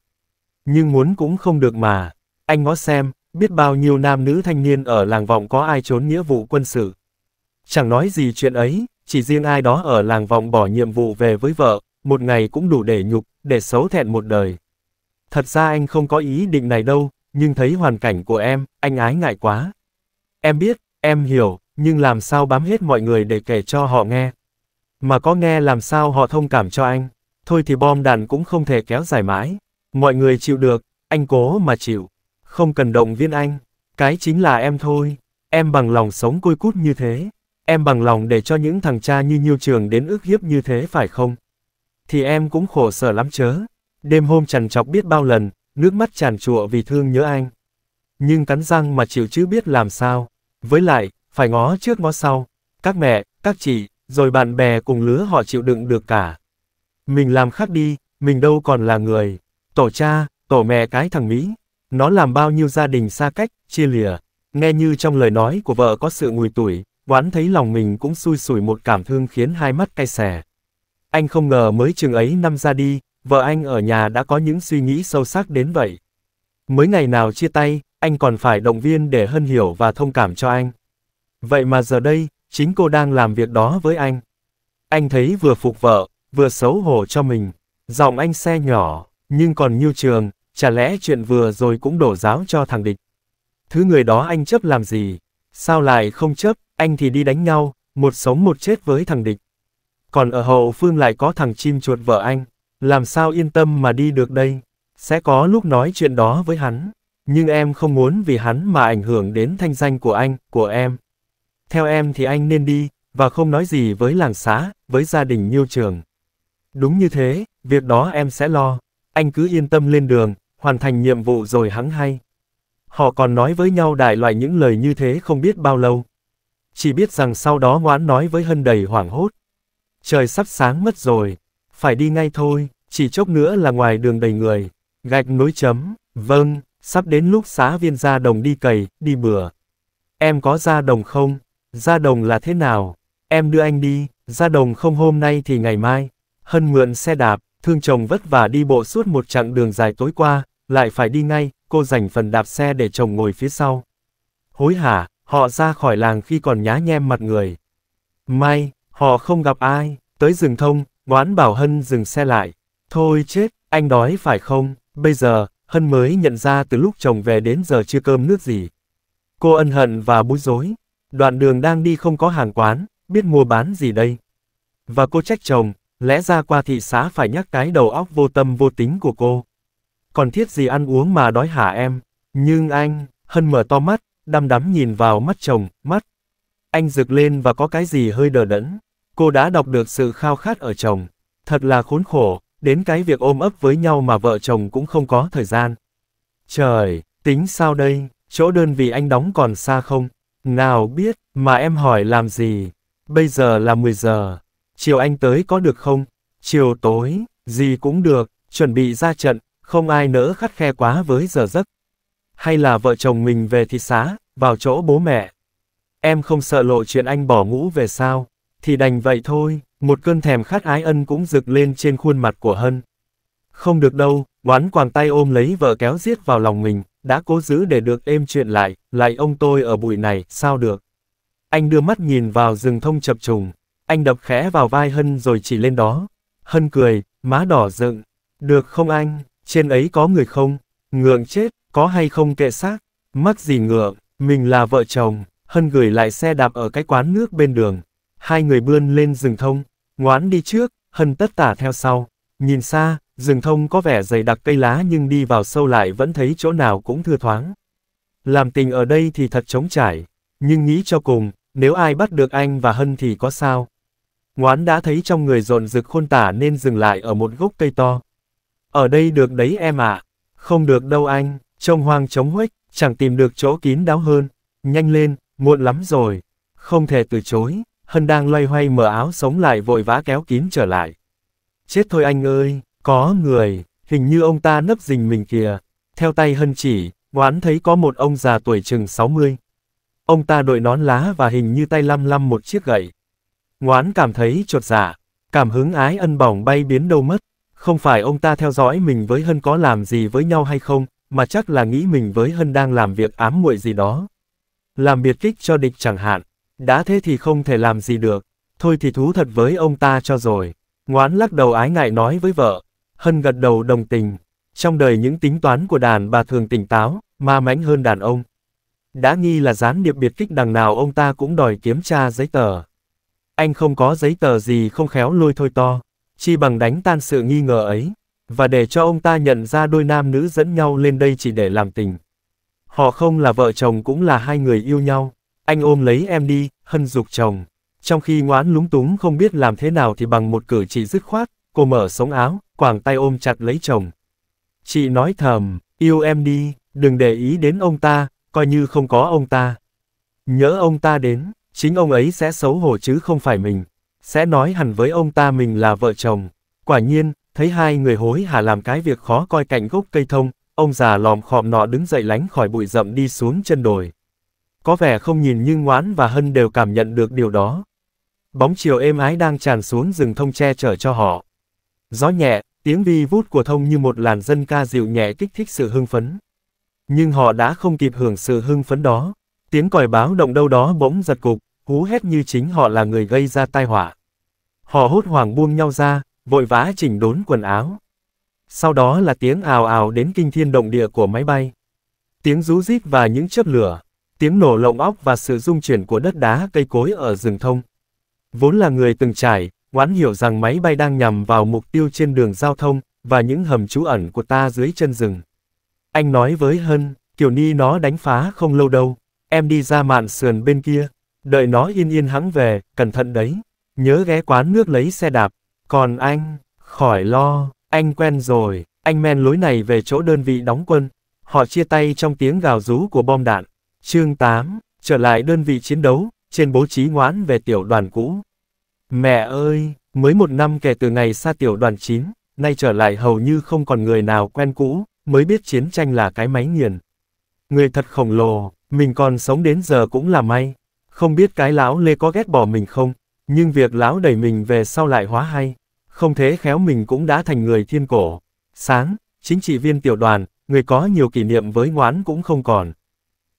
Nhưng muốn cũng không được mà, anh ngó xem, biết bao nhiêu nam nữ thanh niên ở làng vọng có ai trốn nghĩa vụ quân sự. Chẳng nói gì chuyện ấy, chỉ riêng ai đó ở làng vọng bỏ nhiệm vụ về với vợ, một ngày cũng đủ để nhục, để xấu thẹn một đời. Thật ra anh không có ý định này đâu, nhưng thấy hoàn cảnh của em, anh ái ngại quá. Em biết, em hiểu, nhưng làm sao bám hết mọi người để kể cho họ nghe, mà có nghe làm sao họ thông cảm cho anh. Thôi thì bom đạn cũng không thể kéo dài mãi. Mọi người chịu được, anh cố mà chịu. Không cần động viên anh. Cái chính là em thôi. Em bằng lòng sống côi cút như thế. Em bằng lòng để cho những thằng cha như nhiêu trường đến ước hiếp như thế phải không? Thì em cũng khổ sở lắm chớ. Đêm hôm trằn trọc biết bao lần, nước mắt tràn trụa vì thương nhớ anh. Nhưng cắn răng mà chịu chứ biết làm sao. Với lại, phải ngó trước ngó sau. Các mẹ, các chị, rồi bạn bè cùng lứa họ chịu đựng được cả. Mình làm khác đi, mình đâu còn là người. Tổ cha, tổ mẹ cái thằng Mỹ, nó làm bao nhiêu gia đình xa cách, chia lìa. Nghe như trong lời nói của vợ có sự ngùi tủi, Quán thấy lòng mình cũng xui xủi một cảm thương khiến hai mắt cay xè. Anh không ngờ mới chừng ấy năm ra đi, vợ anh ở nhà đã có những suy nghĩ sâu sắc đến vậy. Mới ngày nào chia tay, anh còn phải động viên để Hân hiểu và thông cảm cho anh. Vậy mà giờ đây, Chính cô đang làm việc đó với anh. Anh thấy vừa phục vợ, vừa xấu hổ cho mình. Giọng anh xe nhỏ, nhưng còn nhiêu trường, chả lẽ chuyện vừa rồi cũng đổ giáo cho thằng địch. Thứ người đó anh chấp làm gì? Sao lại không chấp, anh thì đi đánh nhau, một sống một chết với thằng địch. Còn ở hậu phương lại có thằng chim chuột vợ anh, làm sao yên tâm mà đi được đây? Sẽ có lúc nói chuyện đó với hắn, nhưng em không muốn vì hắn mà ảnh hưởng đến thanh danh của anh, của em. Theo em thì anh nên đi, và không nói gì với làng xá, với gia đình Nhiêu Trường. Đúng như thế, việc đó em sẽ lo. Anh cứ yên tâm lên đường, hoàn thành nhiệm vụ rồi hắng hay. Họ còn nói với nhau đại loại những lời như thế không biết bao lâu. Chỉ biết rằng sau đó ngoãn nói với Hân đầy hoảng hốt. Trời sắp sáng mất rồi, phải đi ngay thôi, chỉ chốc nữa là ngoài đường đầy người. Gạch nối chấm, vâng, sắp đến lúc xá viên ra đồng đi cày, đi bừa. Em có ra đồng không? Gia đồng là thế nào? Em đưa anh đi, gia đồng không hôm nay thì ngày mai. Hân mượn xe đạp, thương chồng vất vả đi bộ suốt một chặng đường dài tối qua, lại phải đi ngay, cô dành phần đạp xe để chồng ngồi phía sau. Hối hả, họ ra khỏi làng khi còn nhá nhem mặt người. May, họ không gặp ai, tới rừng thông, ngoán bảo Hân dừng xe lại. Thôi chết, anh đói phải không, bây giờ, Hân mới nhận ra từ lúc chồng về đến giờ chưa cơm nước gì. Cô ân hận và bối rối, Đoạn đường đang đi không có hàng quán, biết mua bán gì đây. Và cô trách chồng, lẽ ra qua thị xã phải nhắc cái đầu óc vô tâm vô tính của cô. Còn thiết gì ăn uống mà đói hả em? Nhưng anh, Hân mở to mắt, đăm đắm nhìn vào mắt chồng, mắt. Anh rực lên và có cái gì hơi đờ đẫn. Cô đã đọc được sự khao khát ở chồng. Thật là khốn khổ, đến cái việc ôm ấp với nhau mà vợ chồng cũng không có thời gian. Trời, tính sao đây, chỗ đơn vị anh đóng còn xa không? Nào biết, mà em hỏi làm gì? Bây giờ là 10 giờ. Chiều anh tới có được không? Chiều tối, gì cũng được, chuẩn bị ra trận, không ai nỡ khắt khe quá với giờ giấc. Hay là vợ chồng mình về thị xá, vào chỗ bố mẹ. Em không sợ lộ chuyện anh bỏ ngũ về sao? Thì đành vậy thôi, một cơn thèm khát ái ân cũng rực lên trên khuôn mặt của Hân. Không được đâu, oán quàng tay ôm lấy vợ kéo giết vào lòng mình. Đã cố giữ để được êm chuyện lại, lại ông tôi ở bụi này, sao được? Anh đưa mắt nhìn vào rừng thông chập trùng. Anh đập khẽ vào vai Hân rồi chỉ lên đó. Hân cười, má đỏ dựng. Được không anh? Trên ấy có người không? Ngượng chết, có hay không kệ xác? Mắc gì ngượng, mình là vợ chồng. Hân gửi lại xe đạp ở cái quán nước bên đường. Hai người bươn lên rừng thông. Ngoán đi trước, Hân tất tả theo sau. Nhìn xa, Rừng thông có vẻ dày đặc cây lá nhưng đi vào sâu lại vẫn thấy chỗ nào cũng thưa thoáng. Làm tình ở đây thì thật trống trải, nhưng nghĩ cho cùng, nếu ai bắt được anh và Hân thì có sao? Ngoán đã thấy trong người rộn rực khôn tả nên dừng lại ở một gốc cây to. Ở đây được đấy em ạ. À. Không được đâu anh, trông hoang trống huếch, chẳng tìm được chỗ kín đáo hơn. Nhanh lên, muộn lắm rồi. Không thể từ chối, Hân đang loay hoay mở áo sống lại vội vã kéo kín trở lại. Chết thôi anh ơi, có người, hình như ông ta nấp rình mình kìa. Theo tay hân chỉ, ngoán thấy có một ông già tuổi chừng 60. Ông ta đội nón lá và hình như tay lăm lăm một chiếc gậy. Ngoán cảm thấy trột dạ, cảm hứng ái ân bỏng bay biến đâu mất. Không phải ông ta theo dõi mình với Hân có làm gì với nhau hay không, mà chắc là nghĩ mình với Hân đang làm việc ám muội gì đó. Làm biệt kích cho địch chẳng hạn, đã thế thì không thể làm gì được, thôi thì thú thật với ông ta cho rồi. Ngoán lắc đầu ái ngại nói với vợ, Hân gật đầu đồng tình. Trong đời những tính toán của đàn bà thường tỉnh táo, ma mãnh hơn đàn ông. Đã nghi là gián điệp biệt kích đằng nào ông ta cũng đòi kiểm tra giấy tờ. Anh không có giấy tờ gì không khéo lôi thôi to, chi bằng đánh tan sự nghi ngờ ấy, và để cho ông ta nhận ra đôi nam nữ dẫn nhau lên đây chỉ để làm tình. Họ không là vợ chồng cũng là hai người yêu nhau. Anh ôm lấy em đi, hân dục chồng. Trong khi ngoãn lúng túng không biết làm thế nào thì bằng một cử chỉ dứt khoát, Cô mở sống áo, quàng tay ôm chặt lấy chồng. Chị nói thầm, yêu em đi, đừng để ý đến ông ta, coi như không có ông ta. Nhớ ông ta đến, chính ông ấy sẽ xấu hổ chứ không phải mình. Sẽ nói hẳn với ông ta mình là vợ chồng. Quả nhiên, thấy hai người hối hả làm cái việc khó coi cạnh gốc cây thông, ông già lòm khòm nọ đứng dậy lánh khỏi bụi rậm đi xuống chân đồi. Có vẻ không nhìn nhưng Ngoãn và Hân đều cảm nhận được điều đó. Bóng chiều êm ái đang tràn xuống rừng thông che chở cho họ. Gió nhẹ, tiếng vi vút của thông như một làn dân ca dịu nhẹ kích thích sự hưng phấn. Nhưng họ đã không kịp hưởng sự hưng phấn đó. Tiếng còi báo động đâu đó bỗng giật cục, hú hét như chính họ là người gây ra tai họa. Họ hốt hoảng buông nhau ra, vội vã chỉnh đốn quần áo. Sau đó là tiếng ào ào đến kinh thiên động địa của máy bay. Tiếng rú rít và những chớp lửa, tiếng nổ lộng óc và sự rung chuyển của đất đá cây cối ở rừng thông. Vốn là người từng trải, Ngoãn hiểu rằng máy bay đang nhằm vào mục tiêu trên đường giao thông, và những hầm trú ẩn của ta dưới chân rừng. Anh nói với Hân, kiểu ni nó đánh phá không lâu đâu, em đi ra mạn sườn bên kia, đợi nó yên yên hắng về, cẩn thận đấy, nhớ ghé quán nước lấy xe đạp, còn anh, khỏi lo, anh quen rồi, anh men lối này về chỗ đơn vị đóng quân, họ chia tay trong tiếng gào rú của bom đạn. Chương 8, trở lại đơn vị chiến đấu, trên bố trí ngoãn về tiểu đoàn cũ. Mẹ ơi, mới một năm kể từ ngày xa tiểu đoàn 9, nay trở lại hầu như không còn người nào quen cũ, mới biết chiến tranh là cái máy nghiền. Người thật khổng lồ, mình còn sống đến giờ cũng là may. Không biết cái lão Lê có ghét bỏ mình không, nhưng việc lão đẩy mình về sau lại hóa hay. Không thế khéo mình cũng đã thành người thiên cổ. Sáng, chính trị viên tiểu đoàn, người có nhiều kỷ niệm với ngoán cũng không còn.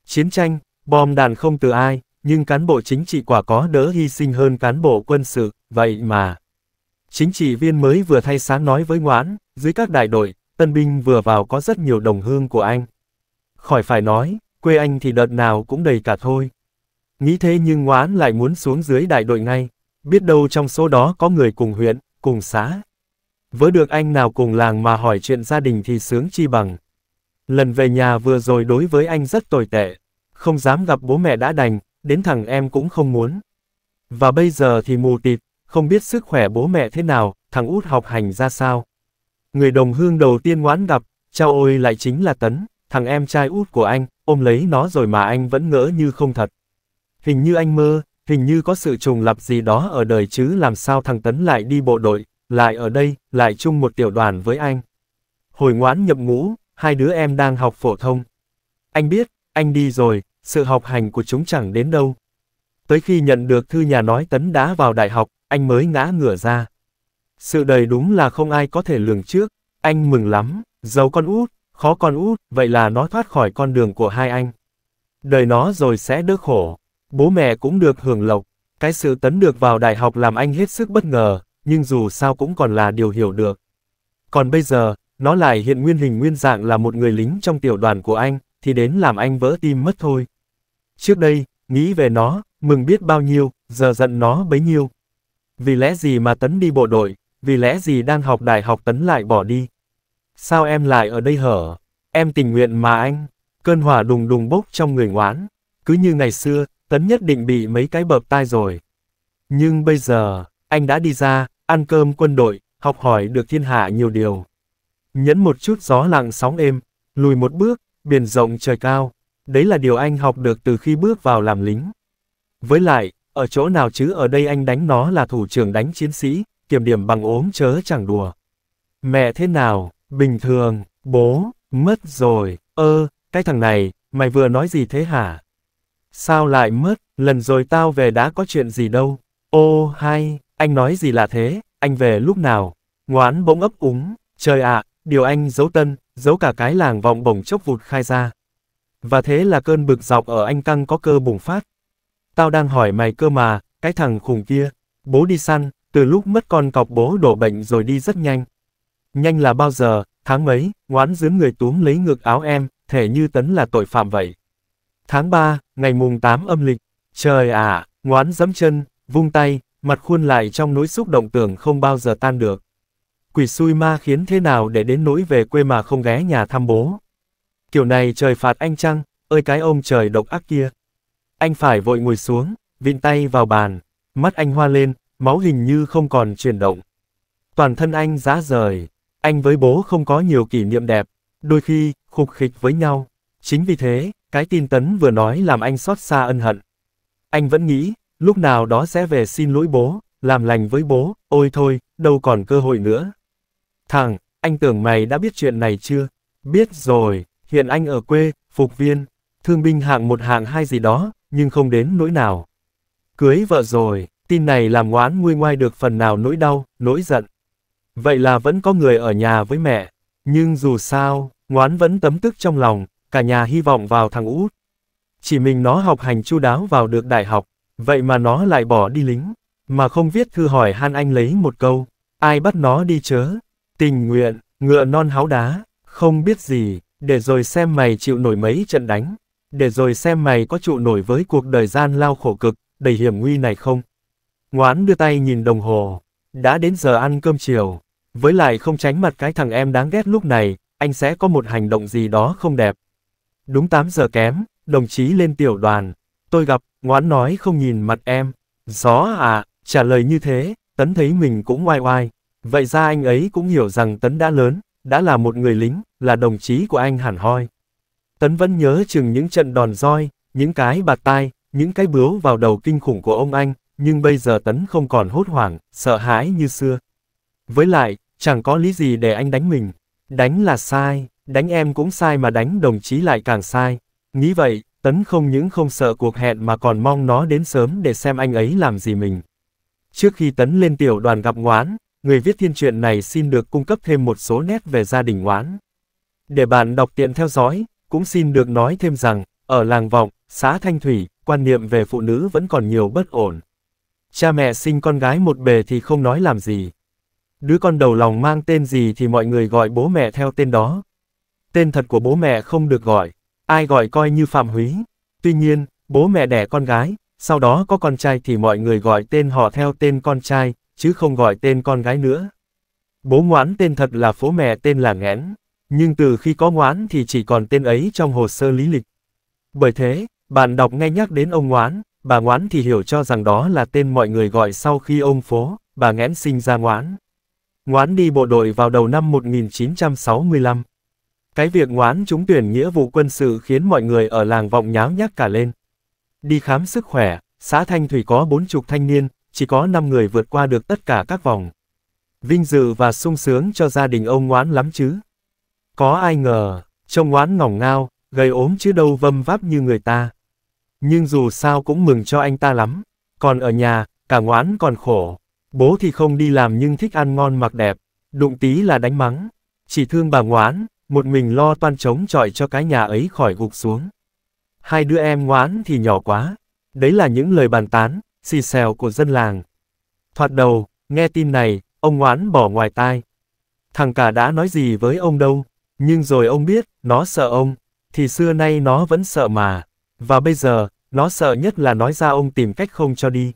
Chiến tranh, bom đạn không từ ai, nhưng cán bộ chính trị quả có đỡ hy sinh hơn cán bộ quân sự, vậy mà. Chính trị viên mới vừa thay sáng nói với Ngoãn, dưới các đại đội, tân binh vừa vào có rất nhiều đồng hương của anh. Khỏi phải nói, quê anh thì đợt nào cũng đầy cả thôi. Nghĩ thế nhưng Ngoãn lại muốn xuống dưới đại đội ngay, biết đâu trong số đó có người cùng huyện, cùng xã. Vớ được anh nào cùng làng mà hỏi chuyện gia đình thì sướng chi bằng. Lần về nhà vừa rồi đối với anh rất tồi tệ, không dám gặp bố mẹ đã đành, đến thằng em cũng không muốn. Và bây giờ thì mù tịt, không biết sức khỏe bố mẹ thế nào, thằng út học hành ra sao. Người đồng hương đầu tiên ngoán gặp, trao ôi lại chính là Tấn, thằng em trai út của anh, ôm lấy nó rồi mà anh vẫn ngỡ như không thật. Hình như anh mơ, hình như có sự trùng lập gì đó ở đời chứ làm sao thằng Tấn lại đi bộ đội, lại ở đây, lại chung một tiểu đoàn với anh. Hồi ngoãn nhập ngũ, hai đứa em đang học phổ thông. Anh biết, anh đi rồi, sự học hành của chúng chẳng đến đâu. Tới khi nhận được thư nhà nói tấn đã vào đại học, anh mới ngã ngửa ra. Sự đời đúng là không ai có thể lường trước, anh mừng lắm, giàu con út, khó con út, vậy là nó thoát khỏi con đường của hai anh. Đời nó rồi sẽ đỡ khổ, bố mẹ cũng được hưởng lộc, cái sự tấn được vào đại học làm anh hết sức bất ngờ, nhưng dù sao cũng còn là điều hiểu được. Còn bây giờ, nó lại hiện nguyên hình nguyên dạng là một người lính trong tiểu đoàn của anh, thì đến làm anh vỡ tim mất thôi. Trước đây, nghĩ về nó, mừng biết bao nhiêu, giờ giận nó bấy nhiêu. Vì lẽ gì mà Tấn đi bộ đội, vì lẽ gì đang học đại học Tấn lại bỏ đi. Sao em lại ở đây hở? Em tình nguyện mà anh. Cơn hỏa đùng đùng bốc trong người ngoán. Cứ như ngày xưa, Tấn nhất định bị mấy cái bợp tai rồi. Nhưng bây giờ, anh đã đi ra, ăn cơm quân đội, học hỏi được thiên hạ nhiều điều. Nhẫn một chút gió lặng sóng êm, lùi một bước, biển rộng trời cao, đấy là điều anh học được từ khi bước vào làm lính. Với lại, ở chỗ nào chứ ở đây anh đánh nó là thủ trưởng đánh chiến sĩ, kiểm điểm bằng ốm chớ chẳng đùa. Mẹ thế nào, bình thường, bố, mất rồi, ơ, cái thằng này, mày vừa nói gì thế hả? Sao lại mất, lần rồi tao về đã có chuyện gì đâu. Ô hay, anh nói gì là thế, anh về lúc nào? Ngoán bỗng ấp úng, trời ạ, điều anh giấu tân, giấu cả cái làng vòng bổng chốc vụt khai ra. Và thế là cơn bực dọc ở anh căng có cơ bùng phát. Tao đang hỏi mày cơ mà, cái thằng khùng kia, bố đi săn, từ lúc mất con cọc bố đổ bệnh rồi đi rất nhanh. Nhanh là bao giờ, tháng mấy, ngoán dướm người túm lấy ngược áo em, thể như tấn là tội phạm vậy. Tháng 3, ngày mùng 8 âm lịch, trời à, ngoán dẫm chân, vung tay, mặt khuôn lại trong nỗi xúc động tưởng không bao giờ tan được. Quỷ xui ma khiến thế nào để đến nỗi về quê mà không ghé nhà thăm bố. Kiểu này trời phạt anh chăng, ơi cái ông trời độc ác kia. Anh phải vội ngồi xuống, vịn tay vào bàn, mắt anh hoa lên, máu hình như không còn chuyển động. Toàn thân anh giá rời, anh với bố không có nhiều kỷ niệm đẹp, đôi khi, khục khịch với nhau. Chính vì thế, cái tin Tấn vừa nói làm anh xót xa ân hận. Anh vẫn nghĩ, lúc nào đó sẽ về xin lỗi bố, làm lành với bố, ôi thôi, đâu còn cơ hội nữa. Thằng, anh tưởng mày đã biết chuyện này chưa? Biết rồi, Hiện anh ở quê, phục viên, thương binh hạng một hạng hai gì đó, nhưng không đến nỗi nào. Cưới vợ rồi, tin này làm ngoán nguôi ngoai được phần nào nỗi đau, nỗi giận. Vậy là vẫn có người ở nhà với mẹ. Nhưng dù sao, ngoán vẫn tấm tức trong lòng, cả nhà hy vọng vào thằng út. Chỉ mình nó học hành chu đáo vào được đại học, vậy mà nó lại bỏ đi lính, mà không viết thư hỏi han anh lấy một câu, ai bắt nó đi chớ, tình nguyện, ngựa non háo đá, không biết gì. Để rồi xem mày chịu nổi mấy trận đánh. Để rồi xem mày có trụ nổi với cuộc đời gian lao khổ cực, đầy hiểm nguy này không. Ngoán đưa tay nhìn đồng hồ. Đã đến giờ ăn cơm chiều. Với lại không tránh mặt cái thằng em đáng ghét lúc này, anh sẽ có một hành động gì đó không đẹp. Đúng 8 giờ kém, đồng chí lên tiểu đoàn. Tôi gặp, ngoán nói không nhìn mặt em. Gió à, trả lời như thế, Tấn thấy mình cũng oai oai. Vậy ra anh ấy cũng hiểu rằng Tấn đã lớn, đã là một người lính, là đồng chí của anh hẳn hoi. Tấn vẫn nhớ chừng những trận đòn roi, những cái bạt tai, những cái bướu vào đầu kinh khủng của ông anh, nhưng bây giờ Tấn không còn hốt hoảng, sợ hãi như xưa. Với lại, chẳng có lý gì để anh đánh mình. Đánh là sai, đánh em cũng sai mà đánh đồng chí lại càng sai. Nghĩ vậy, Tấn không những không sợ cuộc hẹn mà còn mong nó đến sớm để xem anh ấy làm gì mình. Trước khi Tấn lên tiểu đoàn gặp ngoán, người viết thiên truyện này xin được cung cấp thêm một số nét về gia đình oán. Để bạn đọc tiện theo dõi, cũng xin được nói thêm rằng, ở làng vọng, xã Thanh Thủy, quan niệm về phụ nữ vẫn còn nhiều bất ổn. Cha mẹ sinh con gái một bề thì không nói làm gì. Đứa con đầu lòng mang tên gì thì mọi người gọi bố mẹ theo tên đó. Tên thật của bố mẹ không được gọi, ai gọi coi như phạm húy. Tuy nhiên, bố mẹ đẻ con gái, sau đó có con trai thì mọi người gọi tên họ theo tên con trai, chứ không gọi tên con gái nữa. Bố ngoán tên thật là phố mẹ tên là ngẽn. nhưng từ khi có ngoán thì chỉ còn tên ấy trong hồ sơ lý lịch. Bởi thế, bạn đọc ngay nhắc đến ông ngoán, bà ngoán thì hiểu cho rằng đó là tên mọi người gọi sau khi ông phố, bà ngẽn sinh ra ngoán. Ngoán đi bộ đội vào đầu năm 1965. Cái việc ngoán trúng tuyển nghĩa vụ quân sự khiến mọi người ở làng vọng nháo nhác cả lên. Đi khám sức khỏe, xã Thanh Thủy có bốn chục thanh niên, chỉ có 5 người vượt qua được tất cả các vòng. Vinh dự và sung sướng cho gia đình ông ngoán lắm chứ. Có ai ngờ, trông ngoán ngỏng ngao, gầy ốm chứ đâu vâm váp như người ta. Nhưng dù sao cũng mừng cho anh ta lắm. Còn ở nhà, cả ngoán còn khổ. Bố thì không đi làm nhưng thích ăn ngon mặc đẹp. Đụng tí là đánh mắng. Chỉ thương bà ngoán, một mình lo toan chống chọi cho cái nhà ấy khỏi gục xuống. Hai đứa em ngoán thì nhỏ quá. Đấy là những lời bàn tán, xì xèo của dân làng. Thoạt đầu, nghe tin này, ông ngoán bỏ ngoài tai. Thằng cả đã nói gì với ông đâu, nhưng rồi ông biết, nó sợ ông, thì xưa nay nó vẫn sợ mà. Và bây giờ, nó sợ nhất là nói ra ông tìm cách không cho đi.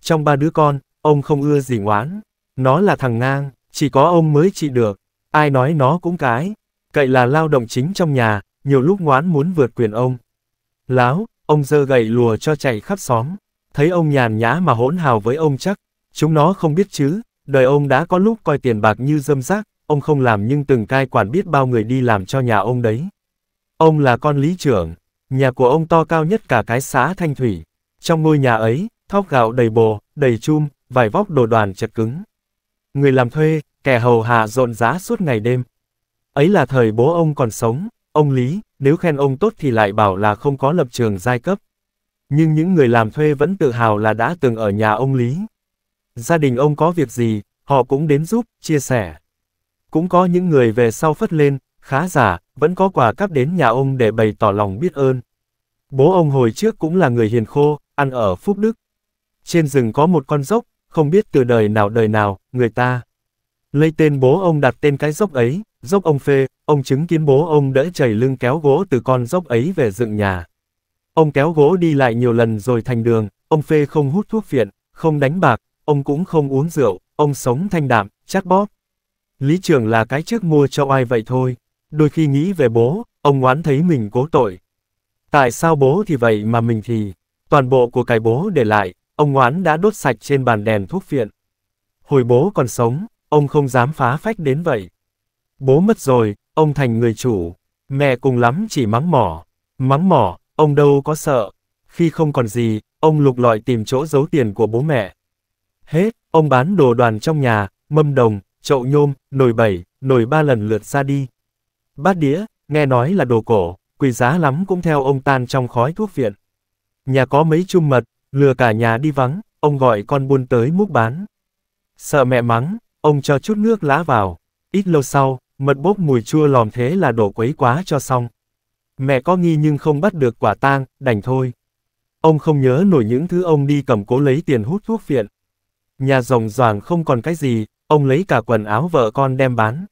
Trong ba đứa con, ông không ưa gì ngoán. Nó là thằng ngang, chỉ có ông mới trị được. Ai nói nó cũng cái. Cậy là lao động chính trong nhà, nhiều lúc ngoán muốn vượt quyền ông. Láo, ông dơ gậy lùa cho chạy khắp xóm thấy ông nhàn nhã mà hỗn hào với ông chắc, chúng nó không biết chứ, đời ông đã có lúc coi tiền bạc như dâm rác, ông không làm nhưng từng cai quản biết bao người đi làm cho nhà ông đấy. Ông là con lý trưởng, nhà của ông to cao nhất cả cái xã Thanh Thủy. Trong ngôi nhà ấy, thóc gạo đầy bồ, đầy chum, vải vóc đồ đoàn chật cứng. Người làm thuê, kẻ hầu hạ rộn rã suốt ngày đêm. Ấy là thời bố ông còn sống, ông Lý, nếu khen ông tốt thì lại bảo là không có lập trường giai cấp, nhưng những người làm thuê vẫn tự hào là đã từng ở nhà ông Lý. Gia đình ông có việc gì, họ cũng đến giúp, chia sẻ. Cũng có những người về sau phất lên, khá giả, vẫn có quà cắp đến nhà ông để bày tỏ lòng biết ơn. Bố ông hồi trước cũng là người hiền khô, ăn ở Phúc Đức. Trên rừng có một con dốc, không biết từ đời nào đời nào, người ta. Lấy tên bố ông đặt tên cái dốc ấy, dốc ông phê, ông chứng kiến bố ông đỡ chảy lưng kéo gỗ từ con dốc ấy về dựng nhà. Ông kéo gỗ đi lại nhiều lần rồi thành đường, ông phê không hút thuốc phiện, không đánh bạc, ông cũng không uống rượu, ông sống thanh đạm, chắc bóp. Lý trưởng là cái trước mua cho ai vậy thôi. Đôi khi nghĩ về bố, ông oán thấy mình cố tội. Tại sao bố thì vậy mà mình thì... Toàn bộ của cái bố để lại, ông oán đã đốt sạch trên bàn đèn thuốc phiện. Hồi bố còn sống, ông không dám phá phách đến vậy. Bố mất rồi, ông thành người chủ. Mẹ cùng lắm chỉ mắng mỏ. Mắng mỏ, Ông đâu có sợ. Khi không còn gì, ông lục lọi tìm chỗ giấu tiền của bố mẹ. Hết, ông bán đồ đoàn trong nhà, mâm đồng, chậu nhôm, nồi bảy, nồi ba lần lượt ra đi. Bát đĩa, nghe nói là đồ cổ, quý giá lắm cũng theo ông tan trong khói thuốc viện. Nhà có mấy chung mật, lừa cả nhà đi vắng, ông gọi con buôn tới múc bán. Sợ mẹ mắng, ông cho chút nước lá vào. Ít lâu sau, mật bốc mùi chua lòm thế là đổ quấy quá cho xong. Mẹ có nghi nhưng không bắt được quả tang, đành thôi. Ông không nhớ nổi những thứ ông đi cầm cố lấy tiền hút thuốc phiện. Nhà rồng doàng không còn cái gì, ông lấy cả quần áo vợ con đem bán.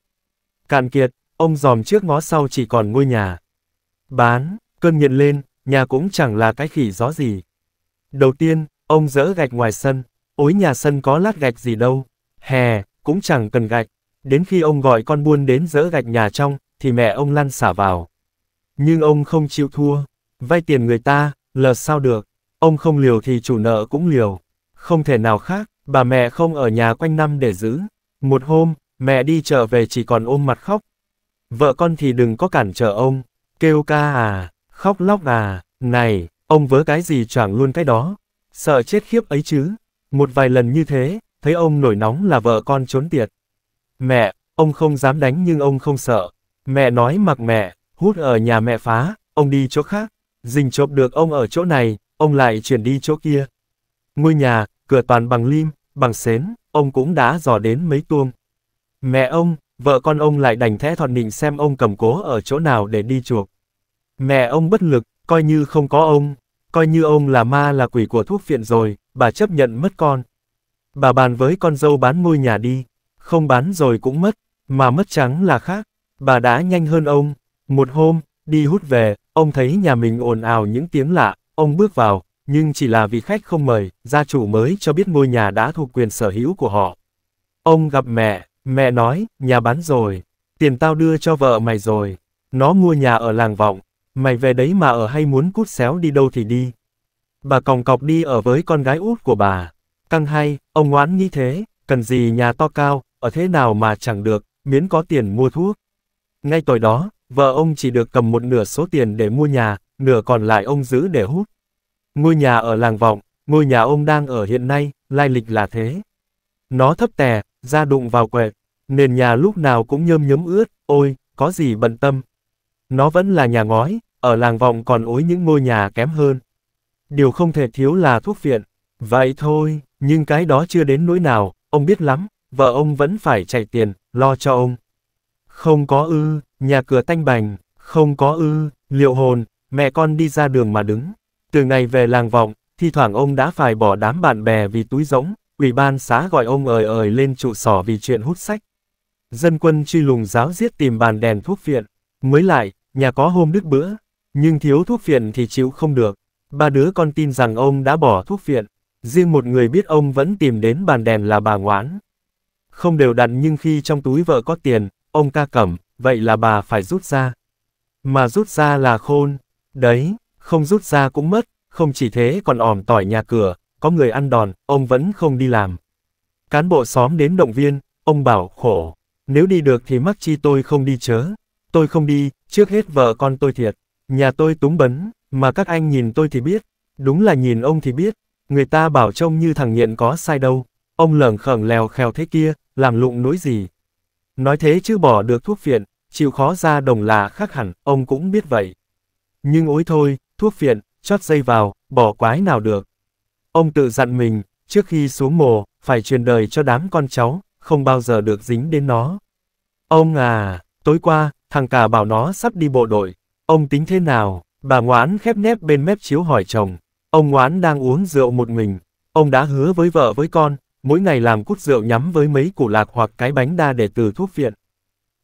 Cạn kiệt, ông dòm trước ngó sau chỉ còn ngôi nhà. Bán, cơn nghiện lên, nhà cũng chẳng là cái khỉ gió gì. Đầu tiên, ông dỡ gạch ngoài sân, ối nhà sân có lát gạch gì đâu, hè, cũng chẳng cần gạch. Đến khi ông gọi con buôn đến dỡ gạch nhà trong, thì mẹ ông lăn xả vào. Nhưng ông không chịu thua. Vay tiền người ta, lờ sao được. Ông không liều thì chủ nợ cũng liều. Không thể nào khác, bà mẹ không ở nhà quanh năm để giữ. Một hôm, mẹ đi chợ về chỉ còn ôm mặt khóc. Vợ con thì đừng có cản trở ông. Kêu ca à, khóc lóc à, này, ông vớ cái gì chẳng luôn cái đó. Sợ chết khiếp ấy chứ. Một vài lần như thế, thấy ông nổi nóng là vợ con trốn tiệt. Mẹ, ông không dám đánh nhưng ông không sợ. Mẹ nói mặc mẹ, Hút ở nhà mẹ phá, ông đi chỗ khác. Dình chộp được ông ở chỗ này, ông lại chuyển đi chỗ kia. Ngôi nhà, cửa toàn bằng lim, bằng xến, ông cũng đã dò đến mấy tuông. Mẹ ông, vợ con ông lại đành thẽ thọt nịnh xem ông cầm cố ở chỗ nào để đi chuộc. Mẹ ông bất lực, coi như không có ông, coi như ông là ma là quỷ của thuốc phiện rồi, bà chấp nhận mất con. Bà bàn với con dâu bán ngôi nhà đi, không bán rồi cũng mất, mà mất trắng là khác, bà đã nhanh hơn ông, một hôm, đi hút về, ông thấy nhà mình ồn ào những tiếng lạ, ông bước vào, nhưng chỉ là vì khách không mời, gia chủ mới cho biết ngôi nhà đã thuộc quyền sở hữu của họ. Ông gặp mẹ, mẹ nói, nhà bán rồi, tiền tao đưa cho vợ mày rồi, nó mua nhà ở làng vọng, mày về đấy mà ở hay muốn cút xéo đi đâu thì đi. Bà còng cọc đi ở với con gái út của bà. Căng hay, ông ngoãn nghĩ thế, cần gì nhà to cao, ở thế nào mà chẳng được, miễn có tiền mua thuốc. Ngay tối đó, Vợ ông chỉ được cầm một nửa số tiền để mua nhà, nửa còn lại ông giữ để hút. Ngôi nhà ở làng vọng, ngôi nhà ông đang ở hiện nay, lai lịch là thế. Nó thấp tè, ra đụng vào quẹt, nền nhà lúc nào cũng nhơm nhấm ướt, ôi, có gì bận tâm. Nó vẫn là nhà ngói, ở làng vọng còn ối những ngôi nhà kém hơn. Điều không thể thiếu là thuốc viện. Vậy thôi, nhưng cái đó chưa đến nỗi nào, ông biết lắm, vợ ông vẫn phải chạy tiền, lo cho ông. Không có ư, nhà cửa tanh bành, không có ư, liệu hồn, mẹ con đi ra đường mà đứng. Từ ngày về làng vọng, thi thoảng ông đã phải bỏ đám bạn bè vì túi rỗng, ủy ban xá gọi ông ời ời lên trụ sở vì chuyện hút sách. Dân quân truy lùng giáo giết tìm bàn đèn thuốc viện, mới lại, nhà có hôm đứt bữa, nhưng thiếu thuốc viện thì chịu không được. Ba đứa con tin rằng ông đã bỏ thuốc viện, riêng một người biết ông vẫn tìm đến bàn đèn là bà ngoãn. Không đều đặn nhưng khi trong túi vợ có tiền, Ông ca cẩm, vậy là bà phải rút ra. Mà rút ra là khôn. Đấy, không rút ra cũng mất, không chỉ thế còn òm tỏi nhà cửa, có người ăn đòn, ông vẫn không đi làm. Cán bộ xóm đến động viên, ông bảo khổ, nếu đi được thì mắc chi tôi không đi chớ. Tôi không đi, trước hết vợ con tôi thiệt. Nhà tôi túng bấn, mà các anh nhìn tôi thì biết. Đúng là nhìn ông thì biết, người ta bảo trông như thằng nghiện có sai đâu. Ông lởng khởng lèo khèo thế kia, làm lụng nỗi gì. Nói thế chứ bỏ được thuốc phiện, chịu khó ra đồng là khác hẳn, ông cũng biết vậy. Nhưng ối thôi, thuốc phiện, chót dây vào, bỏ quái nào được. Ông tự dặn mình, trước khi xuống mồ, phải truyền đời cho đám con cháu, không bao giờ được dính đến nó. Ông à, tối qua, thằng cả bảo nó sắp đi bộ đội. Ông tính thế nào? Bà ngoán khép nép bên mép chiếu hỏi chồng. Ông ngoán đang uống rượu một mình. Ông đã hứa với vợ với con, mỗi ngày làm cút rượu nhắm với mấy củ lạc hoặc cái bánh đa để từ thuốc viện.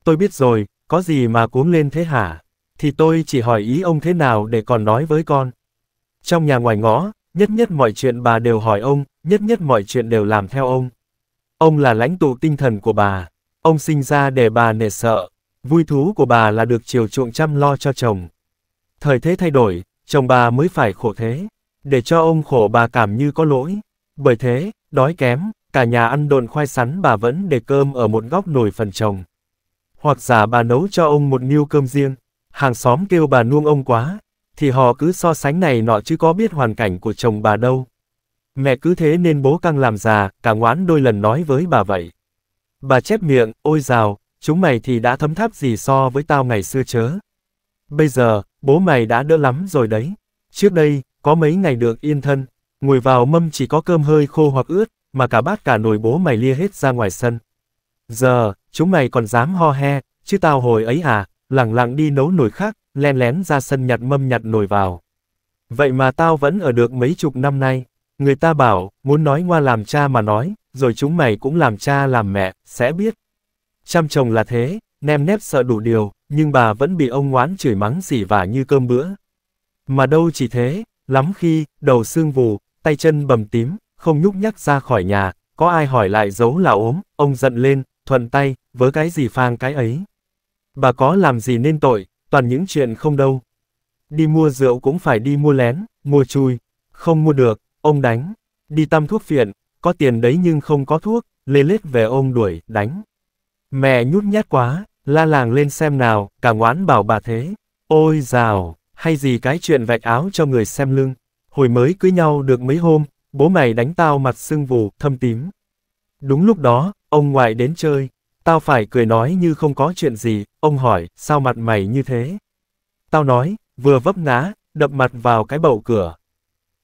Tôi biết rồi, có gì mà cuống lên thế hả? Thì tôi chỉ hỏi ý ông thế nào để còn nói với con. Trong nhà ngoài ngõ, nhất nhất mọi chuyện bà đều hỏi ông, nhất nhất mọi chuyện đều làm theo ông. Ông là lãnh tụ tinh thần của bà. Ông sinh ra để bà nể sợ. Vui thú của bà là được chiều chuộng chăm lo cho chồng. Thời thế thay đổi, chồng bà mới phải khổ thế. Để cho ông khổ bà cảm như có lỗi. Bởi thế, Đói kém, cả nhà ăn đồn khoai sắn bà vẫn để cơm ở một góc nồi phần chồng. Hoặc giả bà nấu cho ông một niêu cơm riêng, hàng xóm kêu bà nuông ông quá, thì họ cứ so sánh này nọ chứ có biết hoàn cảnh của chồng bà đâu. Mẹ cứ thế nên bố căng làm già, cả ngoãn đôi lần nói với bà vậy. Bà chép miệng, ôi rào, chúng mày thì đã thấm tháp gì so với tao ngày xưa chớ. Bây giờ, bố mày đã đỡ lắm rồi đấy. Trước đây, có mấy ngày được yên thân, Ngồi vào mâm chỉ có cơm hơi khô hoặc ướt, mà cả bát cả nồi bố mày lia hết ra ngoài sân. Giờ, chúng mày còn dám ho he, chứ tao hồi ấy à, lẳng lặng đi nấu nồi khác, len lén ra sân nhặt mâm nhặt nồi vào. Vậy mà tao vẫn ở được mấy chục năm nay. Người ta bảo, muốn nói ngoa làm cha mà nói, rồi chúng mày cũng làm cha làm mẹ, sẽ biết. Chăm chồng là thế, nem nép sợ đủ điều, nhưng bà vẫn bị ông ngoán chửi mắng xỉ vả như cơm bữa. Mà đâu chỉ thế, lắm khi, đầu xương vù, tay chân bầm tím, không nhúc nhắc ra khỏi nhà, có ai hỏi lại giấu là ốm, ông giận lên, thuận tay, vớ cái gì phang cái ấy. Bà có làm gì nên tội, toàn những chuyện không đâu. Đi mua rượu cũng phải đi mua lén, mua chui, không mua được, ông đánh. Đi tăm thuốc phiện, có tiền đấy nhưng không có thuốc, lê lết về ông đuổi, đánh. Mẹ nhút nhát quá, la làng lên xem nào, cả ngoán bảo bà thế. Ôi dào, hay gì cái chuyện vạch áo cho người xem lưng. Hồi mới cưới nhau được mấy hôm, bố mày đánh tao mặt sưng vù, thâm tím. Đúng lúc đó, ông ngoại đến chơi, tao phải cười nói như không có chuyện gì, ông hỏi, sao mặt mày như thế? Tao nói, vừa vấp ngã, đập mặt vào cái bậu cửa.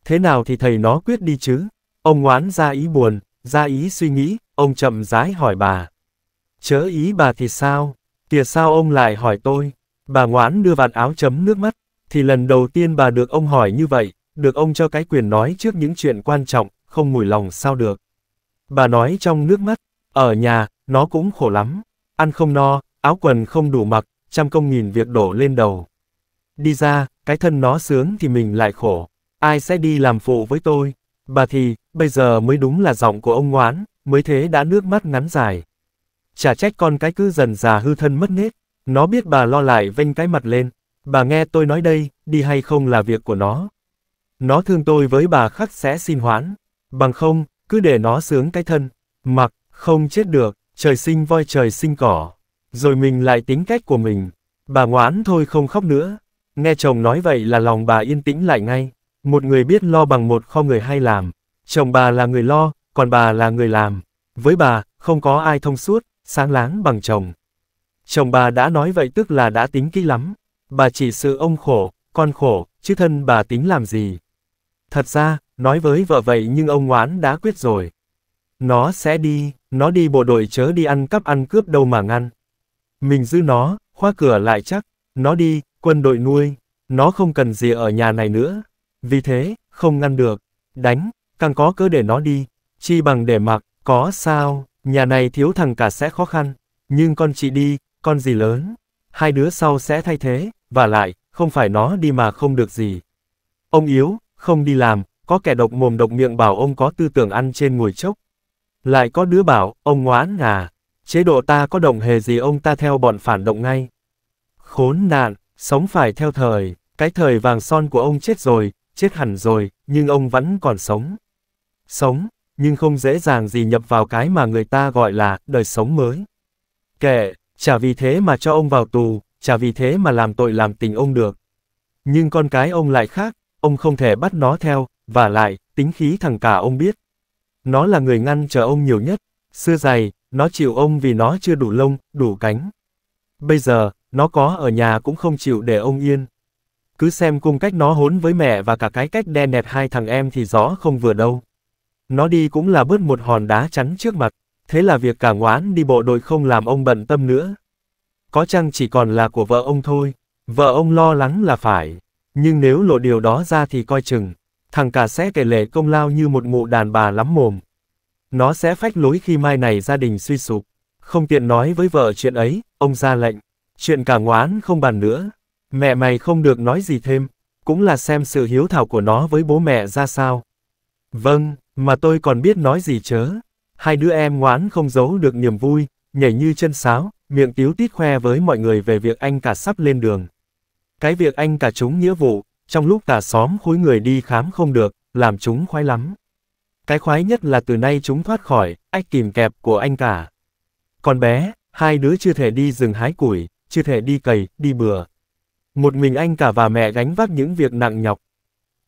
Thế nào thì thầy nó quyết đi chứ? Ông ngoán ra ý buồn, ra ý suy nghĩ, ông chậm rãi hỏi bà. Chớ ý bà thì sao? Kìa sao ông lại hỏi tôi? Bà ngoán đưa vạt áo chấm nước mắt, thì lần đầu tiên bà được ông hỏi như vậy, được ông cho cái quyền nói trước những chuyện quan trọng, không mùi lòng sao được. Bà nói trong nước mắt, ở nhà, nó cũng khổ lắm, ăn không no, áo quần không đủ mặc, trăm công nghìn việc đổ lên đầu. Đi ra, cái thân nó sướng thì mình lại khổ, ai sẽ đi làm phụ với tôi? Bà thì, bây giờ mới đúng là giọng của ông ngoán, mới thế đã nước mắt ngắn dài. Chả trách con cái cứ dần già hư thân mất nết, nó biết bà lo lại vênh cái mặt lên, bà nghe tôi nói đây, đi hay không là việc của nó. Nó thương tôi với bà khắc sẽ xin hoãn. Bằng không, cứ để nó sướng cái thân. Mặc, không chết được, trời sinh voi trời sinh cỏ. Rồi mình lại tính cách của mình. Bà ngoán thôi không khóc nữa. Nghe chồng nói vậy là lòng bà yên tĩnh lại ngay. Một người biết lo bằng một kho người hay làm. Chồng bà là người lo, còn bà là người làm. Với bà, không có ai thông suốt, sáng láng bằng chồng. Chồng bà đã nói vậy tức là đã tính kỹ lắm. Bà chỉ sự ông khổ, con khổ, chứ thân bà tính làm gì. Thật ra, nói với vợ vậy nhưng ông ngoán đã quyết rồi. Nó sẽ đi, nó đi bộ đội chớ đi ăn cắp ăn cướp đâu mà ngăn. Mình giữ nó, khóa cửa lại chắc, nó đi, quân đội nuôi, nó không cần gì ở nhà này nữa. Vì thế, không ngăn được, đánh, càng có cớ để nó đi, chi bằng để mặc, có sao, nhà này thiếu thằng cả sẽ khó khăn, nhưng con chị đi, con gì lớn, hai đứa sau sẽ thay thế, và lại, không phải nó đi mà không được gì. Ông yếu, không đi làm, có kẻ độc mồm độc miệng bảo ông có tư tưởng ăn trên ngồi chốc. Lại có đứa bảo, ông ngoán à, chế độ ta có đồng hề gì ông ta theo bọn phản động ngay. Khốn nạn, sống phải theo thời, cái thời vàng son của ông chết rồi, chết hẳn rồi, nhưng ông vẫn còn sống. Sống, nhưng không dễ dàng gì nhập vào cái mà người ta gọi là đời sống mới. Kệ, chả vì thế mà cho ông vào tù, chả vì thế mà làm tội làm tình ông được. Nhưng con cái ông lại khác, ông không thể bắt nó theo, và lại, tính khí thằng cả ông biết. Nó là người ngăn chờ ông nhiều nhất, xưa dày, nó chịu ông vì nó chưa đủ lông, đủ cánh. Bây giờ, nó có ở nhà cũng không chịu để ông yên. Cứ xem cung cách nó hốn với mẹ và cả cái cách đe nẹt hai thằng em thì rõ không vừa đâu. Nó đi cũng là bớt một hòn đá chắn trước mặt, thế là việc cả ngoán đi bộ đội không làm ông bận tâm nữa. Có chăng chỉ còn là của vợ ông thôi, vợ ông lo lắng là phải. Nhưng nếu lộ điều đó ra thì coi chừng, thằng cả sẽ kể lệ công lao như một mụ đàn bà lắm mồm. Nó sẽ phách lối khi mai này gia đình suy sụp. Không tiện nói với vợ chuyện ấy, ông ra lệnh. Chuyện cả ngoán không bàn nữa. Mẹ mày không được nói gì thêm, cũng là xem sự hiếu thảo của nó với bố mẹ ra sao. Vâng, mà tôi còn biết nói gì chớ. Hai đứa em ngoán không giấu được niềm vui, nhảy như chân sáo, miệng tiếu tít khoe với mọi người về việc anh cả sắp lên đường. Cái việc anh cả chúng nghĩa vụ, trong lúc cả xóm khối người đi khám không được, làm chúng khoái lắm. Cái khoái nhất là từ nay chúng thoát khỏi, ách kìm kẹp của anh cả. Còn bé, hai đứa chưa thể đi rừng hái củi, chưa thể đi cày, đi bừa. Một mình anh cả và mẹ gánh vác những việc nặng nhọc.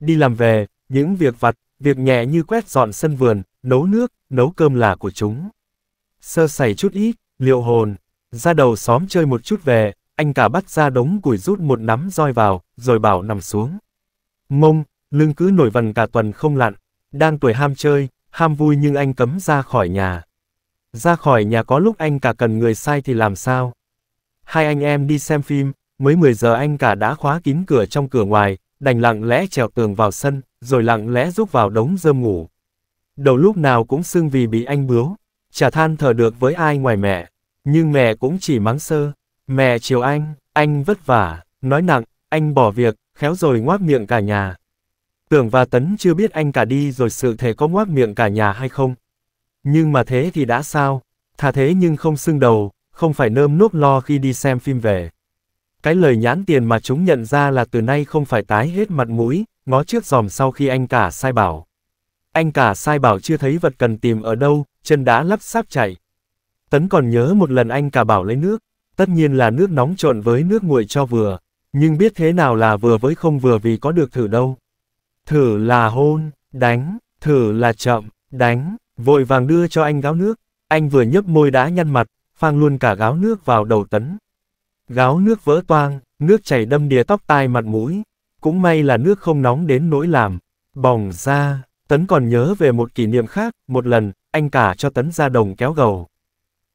Đi làm về, những việc vặt, việc nhẹ như quét dọn sân vườn, nấu nước, nấu cơm là của chúng. Sơ sẩy chút ít, liệu hồn, ra đầu xóm chơi một chút về, anh cả bắt ra đống củi rút một nắm roi vào, rồi bảo nằm xuống. Mông, lưng cứ nổi vần cả tuần không lặn, đang tuổi ham chơi, ham vui nhưng anh cấm ra khỏi nhà. Ra khỏi nhà có lúc anh cả cần người sai thì làm sao? Hai anh em đi xem phim, mới 10 giờ anh cả đã khóa kín cửa trong cửa ngoài, đành lặng lẽ trèo tường vào sân, rồi lặng lẽ rút vào đống rơm ngủ. Đầu lúc nào cũng sưng vì bị anh bướu, chả than thở được với ai ngoài mẹ, nhưng mẹ cũng chỉ mắng sơ, Mẹ chiều anh, anh vất vả, nói nặng, anh bỏ việc, khéo rồi ngoác miệng cả nhà. Tưởng và Tấn chưa biết anh cả đi rồi sự thể có ngoác miệng cả nhà hay không. Nhưng mà thế thì đã sao, thà thế nhưng không xưng đầu, không phải nơm nốt lo khi đi xem phim về. Cái lời nhãn tiền mà chúng nhận ra là từ nay không phải tái hết mặt mũi, ngó trước dòm sau khi anh cả sai bảo. Anh cả sai bảo chưa thấy vật cần tìm ở đâu, chân đã lắp sáp chạy. Tấn còn nhớ một lần anh cả bảo lấy nước, tất nhiên là nước nóng trộn với nước nguội cho vừa, nhưng biết thế nào là vừa với không vừa vì có được thử đâu. Thử là hôn, đánh, thử là chậm, đánh, vội vàng đưa cho anh gáo nước, anh vừa nhấp môi đã nhăn mặt, phang luôn cả gáo nước vào đầu tấn. Gáo nước vỡ toang, nước chảy đâm đìa tóc tai mặt mũi, cũng may là nước không nóng đến nỗi làm, bỏng ra, tấn còn nhớ về một kỷ niệm khác, một lần, anh cả cho tấn ra đồng kéo gầu.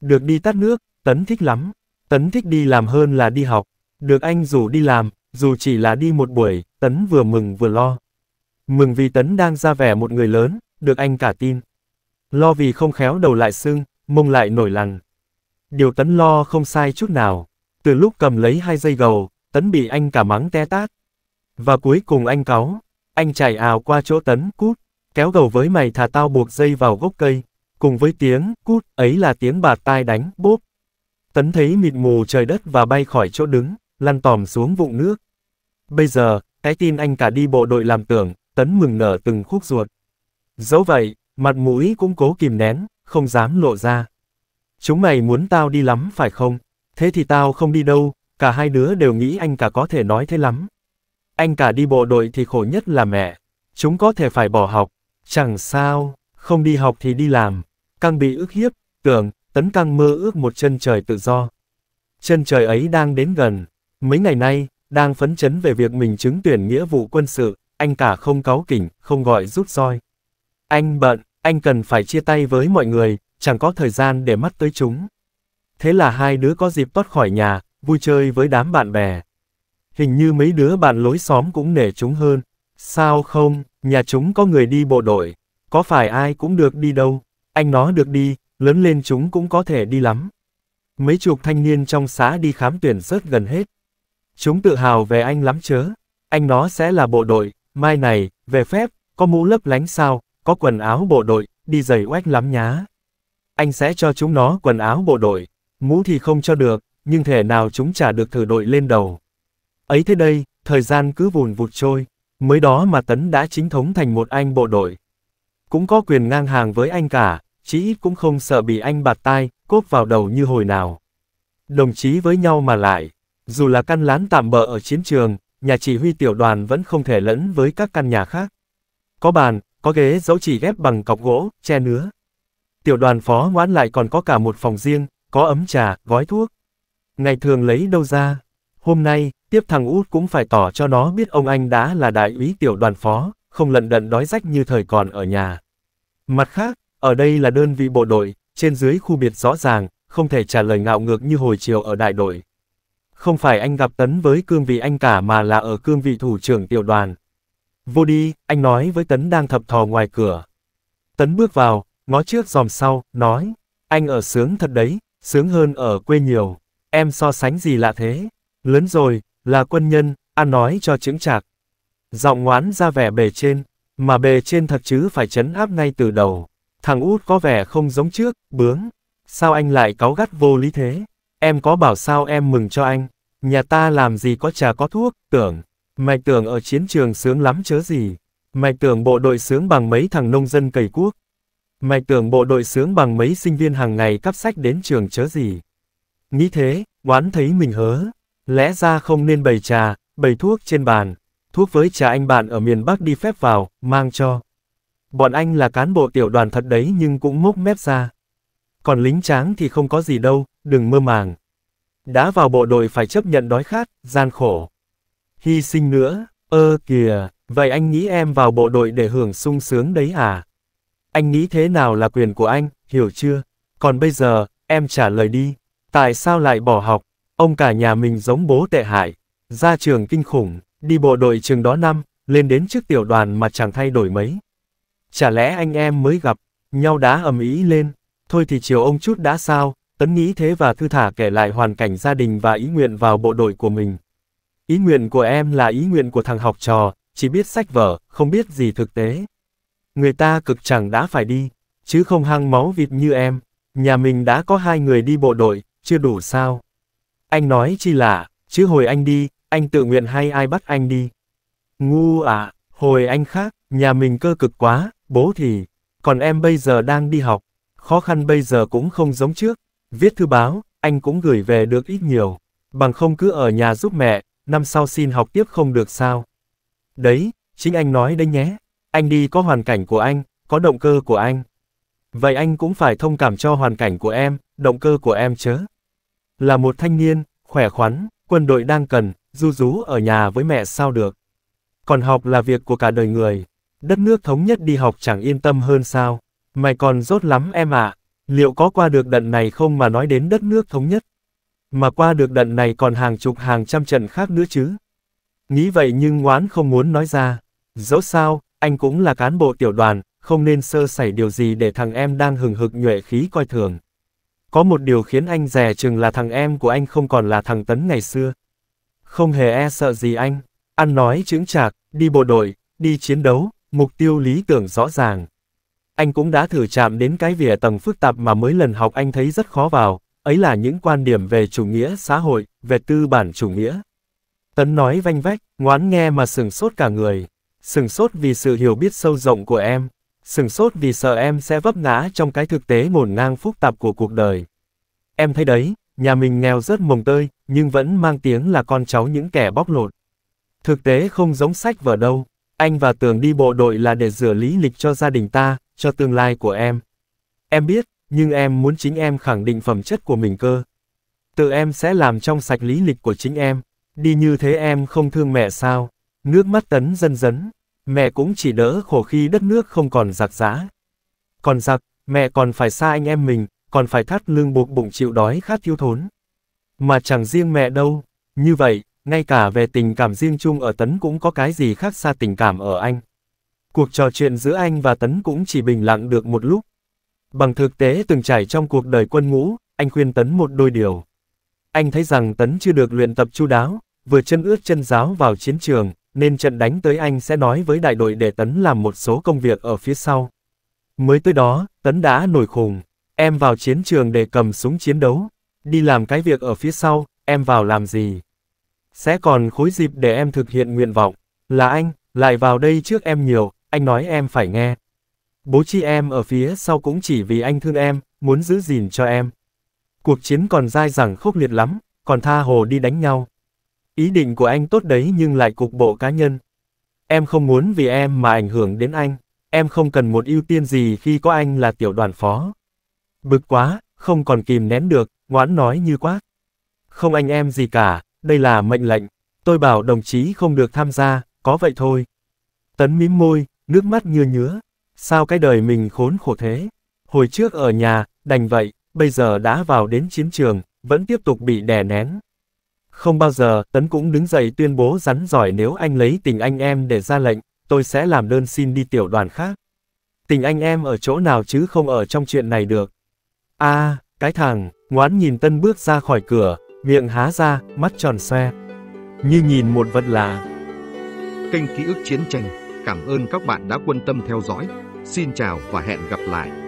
Được đi tắt nước, tấn thích lắm, Tấn thích đi làm hơn là đi học. Được anh rủ đi làm, dù chỉ là đi một buổi, Tấn vừa mừng vừa lo. Mừng vì Tấn đang ra vẻ một người lớn, được anh cả tin. Lo vì không khéo đầu lại sưng, mông lại nổi lằn. Điều Tấn lo không sai chút nào. Từ lúc cầm lấy hai dây gầu, Tấn bị anh cả mắng té tát. Và cuối cùng anh cáu, anh chạy ào qua chỗ Tấn, cút, kéo gầu với mày thả tao buộc dây vào gốc cây. Cùng với tiếng, cút, ấy là tiếng bà tai đánh, bốp, Tấn thấy mịt mù trời đất và bay khỏi chỗ đứng, lăn tòm xuống vụng nước. Bây giờ, cái tin anh cả đi bộ đội làm tưởng, Tấn mừng nở từng khúc ruột. Dẫu vậy, mặt mũi cũng cố kìm nén, không dám lộ ra. Chúng mày muốn tao đi lắm phải không? Thế thì tao không đi đâu, cả hai đứa đều nghĩ anh cả có thể nói thế lắm. Anh cả đi bộ đội thì khổ nhất là mẹ. Chúng có thể phải bỏ học. Chẳng sao, không đi học thì đi làm. Càng bị ức hiếp, tưởng, tấn căng mơ ước một chân trời tự do. Chân trời ấy đang đến gần, mấy ngày nay, đang phấn chấn về việc mình chứng tuyển nghĩa vụ quân sự, anh cả không cáo kỉnh, không gọi rút roi. Anh bận, anh cần phải chia tay với mọi người, chẳng có thời gian để mắt tới chúng. Thế là hai đứa có dịp thoát khỏi nhà, vui chơi với đám bạn bè. Hình như mấy đứa bạn lối xóm cũng nể chúng hơn. Sao không, nhà chúng có người đi bộ đội, có phải ai cũng được đi đâu, anh nó được đi, lớn lên chúng cũng có thể đi lắm. Mấy chục thanh niên trong xã đi khám tuyển rất gần hết. Chúng tự hào về anh lắm chớ, anh nó sẽ là bộ đội, mai này, về phép, có mũ lấp lánh sao, có quần áo bộ đội, đi giày oách lắm nhá. Anh sẽ cho chúng nó quần áo bộ đội, mũ thì không cho được, nhưng thể nào chúng chả được thử đội lên đầu. Ấy thế đây, thời gian cứ vùn vụt trôi, mới đó mà Tấn đã chính thống thành một anh bộ đội. Cũng có quyền ngang hàng với anh cả, chí ít cũng không sợ bị anh bạt tai, cốp vào đầu như hồi nào. Đồng chí với nhau mà lại, dù là căn lán tạm bỡ ở chiến trường, nhà chỉ huy tiểu đoàn vẫn không thể lẫn với các căn nhà khác. Có bàn, có ghế dẫu chỉ ghép bằng cọc gỗ, che nứa. Tiểu đoàn phó ngoãn lại còn có cả một phòng riêng, có ấm trà, gói thuốc. Ngày thường lấy đâu ra? Hôm nay, tiếp thằng út cũng phải tỏ cho nó biết ông anh đã là đại úy tiểu đoàn phó, không lận đận đói rách như thời còn ở nhà. Mặt khác, ở đây là đơn vị bộ đội, trên dưới khu biệt rõ ràng, không thể trả lời ngạo ngược như hồi chiều ở đại đội. Không phải anh gặp Tấn với cương vị anh cả mà là ở cương vị thủ trưởng tiểu đoàn. Vô đi, anh nói với Tấn đang thập thò ngoài cửa. Tấn bước vào, ngó trước dòm sau, nói, anh ở sướng thật đấy, sướng hơn ở quê nhiều, em so sánh gì lạ thế, lớn rồi, là quân nhân, ăn nói cho chứng chạc. Giọng ngoán ra vẻ bề trên, mà bề trên thật chứ phải chấn áp ngay từ đầu. Thằng út có vẻ không giống trước, bướng. Sao anh lại cáu gắt vô lý thế? Em có bảo sao em mừng cho anh? Nhà ta làm gì có trà có thuốc, tưởng. Mày tưởng ở chiến trường sướng lắm chớ gì. Mày tưởng bộ đội sướng bằng mấy thằng nông dân cầy cuốc. Mày tưởng bộ đội sướng bằng mấy sinh viên hàng ngày cắp sách đến trường chớ gì. Nghĩ thế, oán thấy mình hớ. Lẽ ra không nên bày trà, bày thuốc trên bàn. Thuốc với trà anh bạn ở miền Bắc đi phép vào, mang cho. Bọn anh là cán bộ tiểu đoàn thật đấy nhưng cũng múc mép ra. Còn lính tráng thì không có gì đâu, đừng mơ màng. Đã vào bộ đội phải chấp nhận đói khát, gian khổ. Hy sinh nữa, ơ kìa, vậy anh nghĩ em vào bộ đội để hưởng sung sướng đấy à? Anh nghĩ thế nào là quyền của anh, hiểu chưa? Còn bây giờ, em trả lời đi. Tại sao lại bỏ học? Ông cả nhà mình giống bố tệ hại. Ra trường kinh khủng, đi bộ đội trường đó năm, lên đến trước tiểu đoàn mà chẳng thay đổi mấy. Chả lẽ anh em mới gặp, nhau đã ầm ý lên, thôi thì chiều ông chút đã sao, tấn nghĩ thế và thư thả kể lại hoàn cảnh gia đình và ý nguyện vào bộ đội của mình. Ý nguyện của em là ý nguyện của thằng học trò, chỉ biết sách vở, không biết gì thực tế. Người ta cực chẳng đã phải đi, chứ không hăng máu vịt như em, nhà mình đã có hai người đi bộ đội, chưa đủ sao. Anh nói chi lạ, chứ hồi anh đi, anh tự nguyện hay ai bắt anh đi. Ngu à, hồi anh khác, nhà mình cơ cực quá, bố thì, còn em bây giờ đang đi học, khó khăn bây giờ cũng không giống trước, viết thư báo, anh cũng gửi về được ít nhiều, bằng không cứ ở nhà giúp mẹ, năm sau xin học tiếp không được sao. Đấy, chính anh nói đấy nhé, anh đi có hoàn cảnh của anh, có động cơ của anh. Vậy anh cũng phải thông cảm cho hoàn cảnh của em, động cơ của em chớ. Là một thanh niên, khỏe khoắn, quân đội đang cần, du rú ở nhà với mẹ sao được. Còn học là việc của cả đời người đất nước thống nhất đi học chẳng yên tâm hơn sao. Mày còn rốt lắm em ạ, liệu có qua được đận này không mà nói đến đất nước thống nhất? Mà qua được đận này còn hàng chục hàng trăm trận khác nữa chứ. Nghĩ vậy nhưng ngoán không muốn nói ra. Dẫu sao, anh cũng là cán bộ tiểu đoàn, không nên sơ sẩy điều gì để thằng em đang hừng hực nhuệ khí coi thường. Có một điều khiến anh rè chừng là thằng em của anh không còn là thằng Tấn ngày xưa. Không hề e sợ gì anh, ăn nói chững chạc, đi bộ đội, đi chiến đấu, mục tiêu lý tưởng rõ ràng. Anh cũng đã thử chạm đến cái vỉa tầng phức tạp mà mới lần học anh thấy rất khó vào, ấy là những quan điểm về chủ nghĩa xã hội, về tư bản chủ nghĩa. Tấn nói vanh vách, ngoán nghe mà sừng sốt cả người. Sừng sốt vì sự hiểu biết sâu rộng của em. Sừng sốt vì sợ em sẽ vấp ngã trong cái thực tế ngổn ngang phức tạp của cuộc đời. Em thấy đấy, nhà mình nghèo rất mồng tơi, nhưng vẫn mang tiếng là con cháu những kẻ bóc lột. Thực tế không giống sách vở đâu. Anh và Tường đi bộ đội là để rửa lý lịch cho gia đình ta, cho tương lai của em. Em biết, nhưng em muốn chính em khẳng định phẩm chất của mình cơ. Tự em sẽ làm trong sạch lý lịch của chính em. Đi như thế em không thương mẹ sao? Nước mắt tấn dân dấn. Mẹ cũng chỉ đỡ khổ khi đất nước không còn giặc giã. Còn giặc, mẹ còn phải xa anh em mình, còn phải thắt lưng buộc bụng chịu đói khát thiếu thốn. Mà chẳng riêng mẹ đâu. Như vậy, ngay cả về tình cảm riêng chung ở Tấn cũng có cái gì khác xa tình cảm ở anh. Cuộc trò chuyện giữa anh và Tấn cũng chỉ bình lặng được một lúc. Bằng thực tế từng trải trong cuộc đời quân ngũ, anh khuyên Tấn một đôi điều. Anh thấy rằng Tấn chưa được luyện tập chu đáo, vừa chân ướt chân giáo vào chiến trường, nên trận đánh tới anh sẽ nói với đại đội để Tấn làm một số công việc ở phía sau. Mới tới đó, Tấn đã nổi khùng. Em vào chiến trường để cầm súng chiến đấu. Đi làm cái việc ở phía sau, em vào làm gì? Sẽ còn khối dịp để em thực hiện nguyện vọng. Là anh, lại vào đây trước em nhiều, anh nói em phải nghe. Bố chi em ở phía sau cũng chỉ vì anh thương em, muốn giữ gìn cho em. Cuộc chiến còn dai dẳng khốc liệt lắm, còn tha hồ đi đánh nhau. Ý định của anh tốt đấy nhưng lại cục bộ cá nhân. Em không muốn vì em mà ảnh hưởng đến anh. Em không cần một ưu tiên gì khi có anh là tiểu đoàn phó. Bực quá, không còn kìm nén được, ngoãn nói như quá. Không anh em gì cả, đây là mệnh lệnh, tôi bảo đồng chí không được tham gia, có vậy thôi. Tấn mím môi, nước mắt như nhứa, sao cái đời mình khốn khổ thế. Hồi trước ở nhà, đành vậy, bây giờ đã vào đến chiến trường, vẫn tiếp tục bị đè nén. Không bao giờ, Tấn cũng đứng dậy tuyên bố rắn giỏi nếu anh lấy tình anh em để ra lệnh, tôi sẽ làm đơn xin đi tiểu đoàn khác. Tình anh em ở chỗ nào chứ không ở trong chuyện này được. a à, cái thằng, ngoán nhìn Tân bước ra khỏi cửa, miệng há ra, mắt tròn xoe, như nhìn một vật lạ. Kênh Ký ức Chiến tranh, cảm ơn các bạn đã quan tâm theo dõi. Xin chào và hẹn gặp lại.